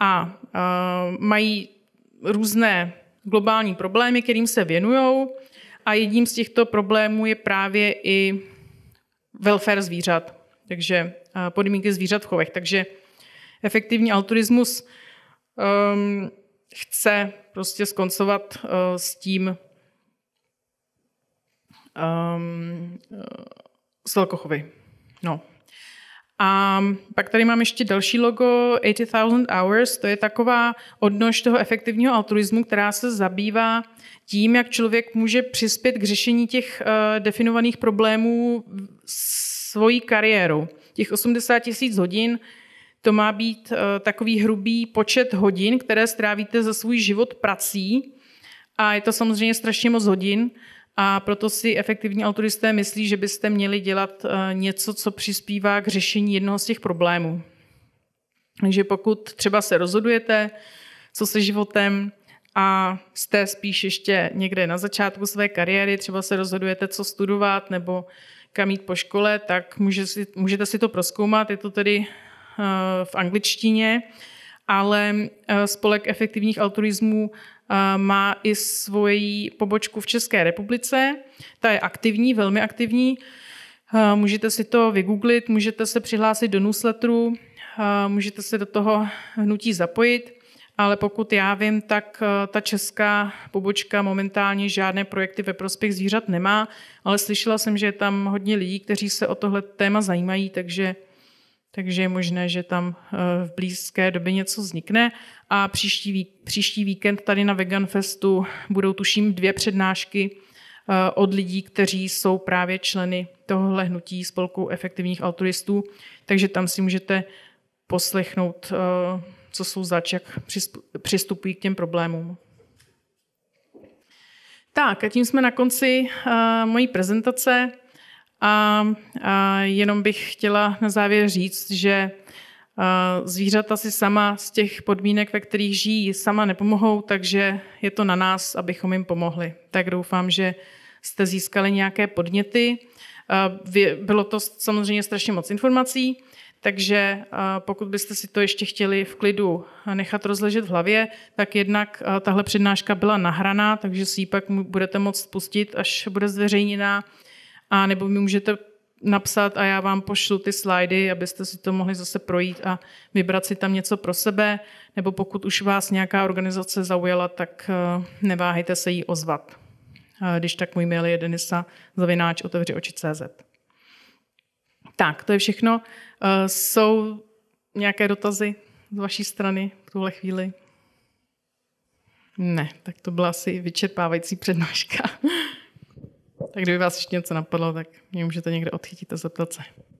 A uh, mají různé globální problémy, kterým se věnují. A jedním z těchto problémů je právě i welfare zvířat, takže eh, podmínky zvířat v chovech. Takže efektivní altruismus um, chce prostě skoncovat uh, s tím um, s velkochovy. No. A pak tady mám ještě další logo 80,000 Hours, to je taková odnož toho efektivního altruismu, která se zabývá tím, jak člověk může přispět k řešení těch uh, definovaných problémů svojí kariérou. Těch 80 tisíc hodin, to má být uh, takový hrubý počet hodin, které strávíte za svůj život prací, a je to samozřejmě strašně moc hodin a proto si efektivní autoristé myslí, že byste měli dělat eh, něco, co přispívá k řešení jednoho z těch problémů. Takže pokud třeba se rozhodujete, co se životem, a jste spíš ještě někde na začátku své kariéry, třeba se rozhodujete, co studovat nebo kam jít po škole, tak může si, můžete si to proskoumat. Je to tedy eh, v angličtině, ale eh, spolek efektivních altruismů má i svoji pobočku v České republice. Ta je aktivní, velmi aktivní. Můžete si to vygooglit, můžete se přihlásit do newsletteru, můžete se do toho hnutí zapojit, ale pokud já vím, tak e, ta česká pobočka momentálně žádné projekty ve prospěch zvířat nemá, ale slyšela jsem, že je tam hodně lidí, kteří se o tohle téma zajímají, takže takže je možné, že tam eh, v blízké době něco vznikne. A příští, příští víkend tady na Vegan Festu budou tuším dvě přednášky eh, od lidí, kteří jsou právě členy tohohle hnutí spolku efektivních altruistů, takže tam si můžete poslechnout, eh, co jsou zač, jak přistupují k těm problémům. Tak a tím jsme na konci mojí prezentace. A, a jenom bych chtěla na závěr říct, že Zvířata si sama z těch podmínek, ve kterých žijí, sama nepomohou, takže je to na nás, abychom jim pomohli. Tak doufám, že jste získali nějaké podněty. Bylo to samozřejmě strašně moc informací, takže pokud byste si to ještě chtěli v klidu nechat rozležet v hlavě, tak jednak tahle přednáška byla nahraná, takže si ji pak budete moct pustit, až bude zveřejněná a nebo mi můžete napsat a já vám pošlu ty slajdy, abyste si to mohli zase projít a vybrat si tam něco pro sebe, nebo pokud už vás nějaká organizace zaujala, tak eh, neváhejte se jí ozvat. Eh, když tak můj mail je denisa zavináč otevři oči.cz. Tak, to je všechno. Eh, jsou nějaké dotazy z vaší strany v tuhle chvíli? Ne, tak to byla asi vyčerpávající přednáška. Tak kdyby vás ještě něco napadlo, tak mě můžete někde odchytit a zeptat se.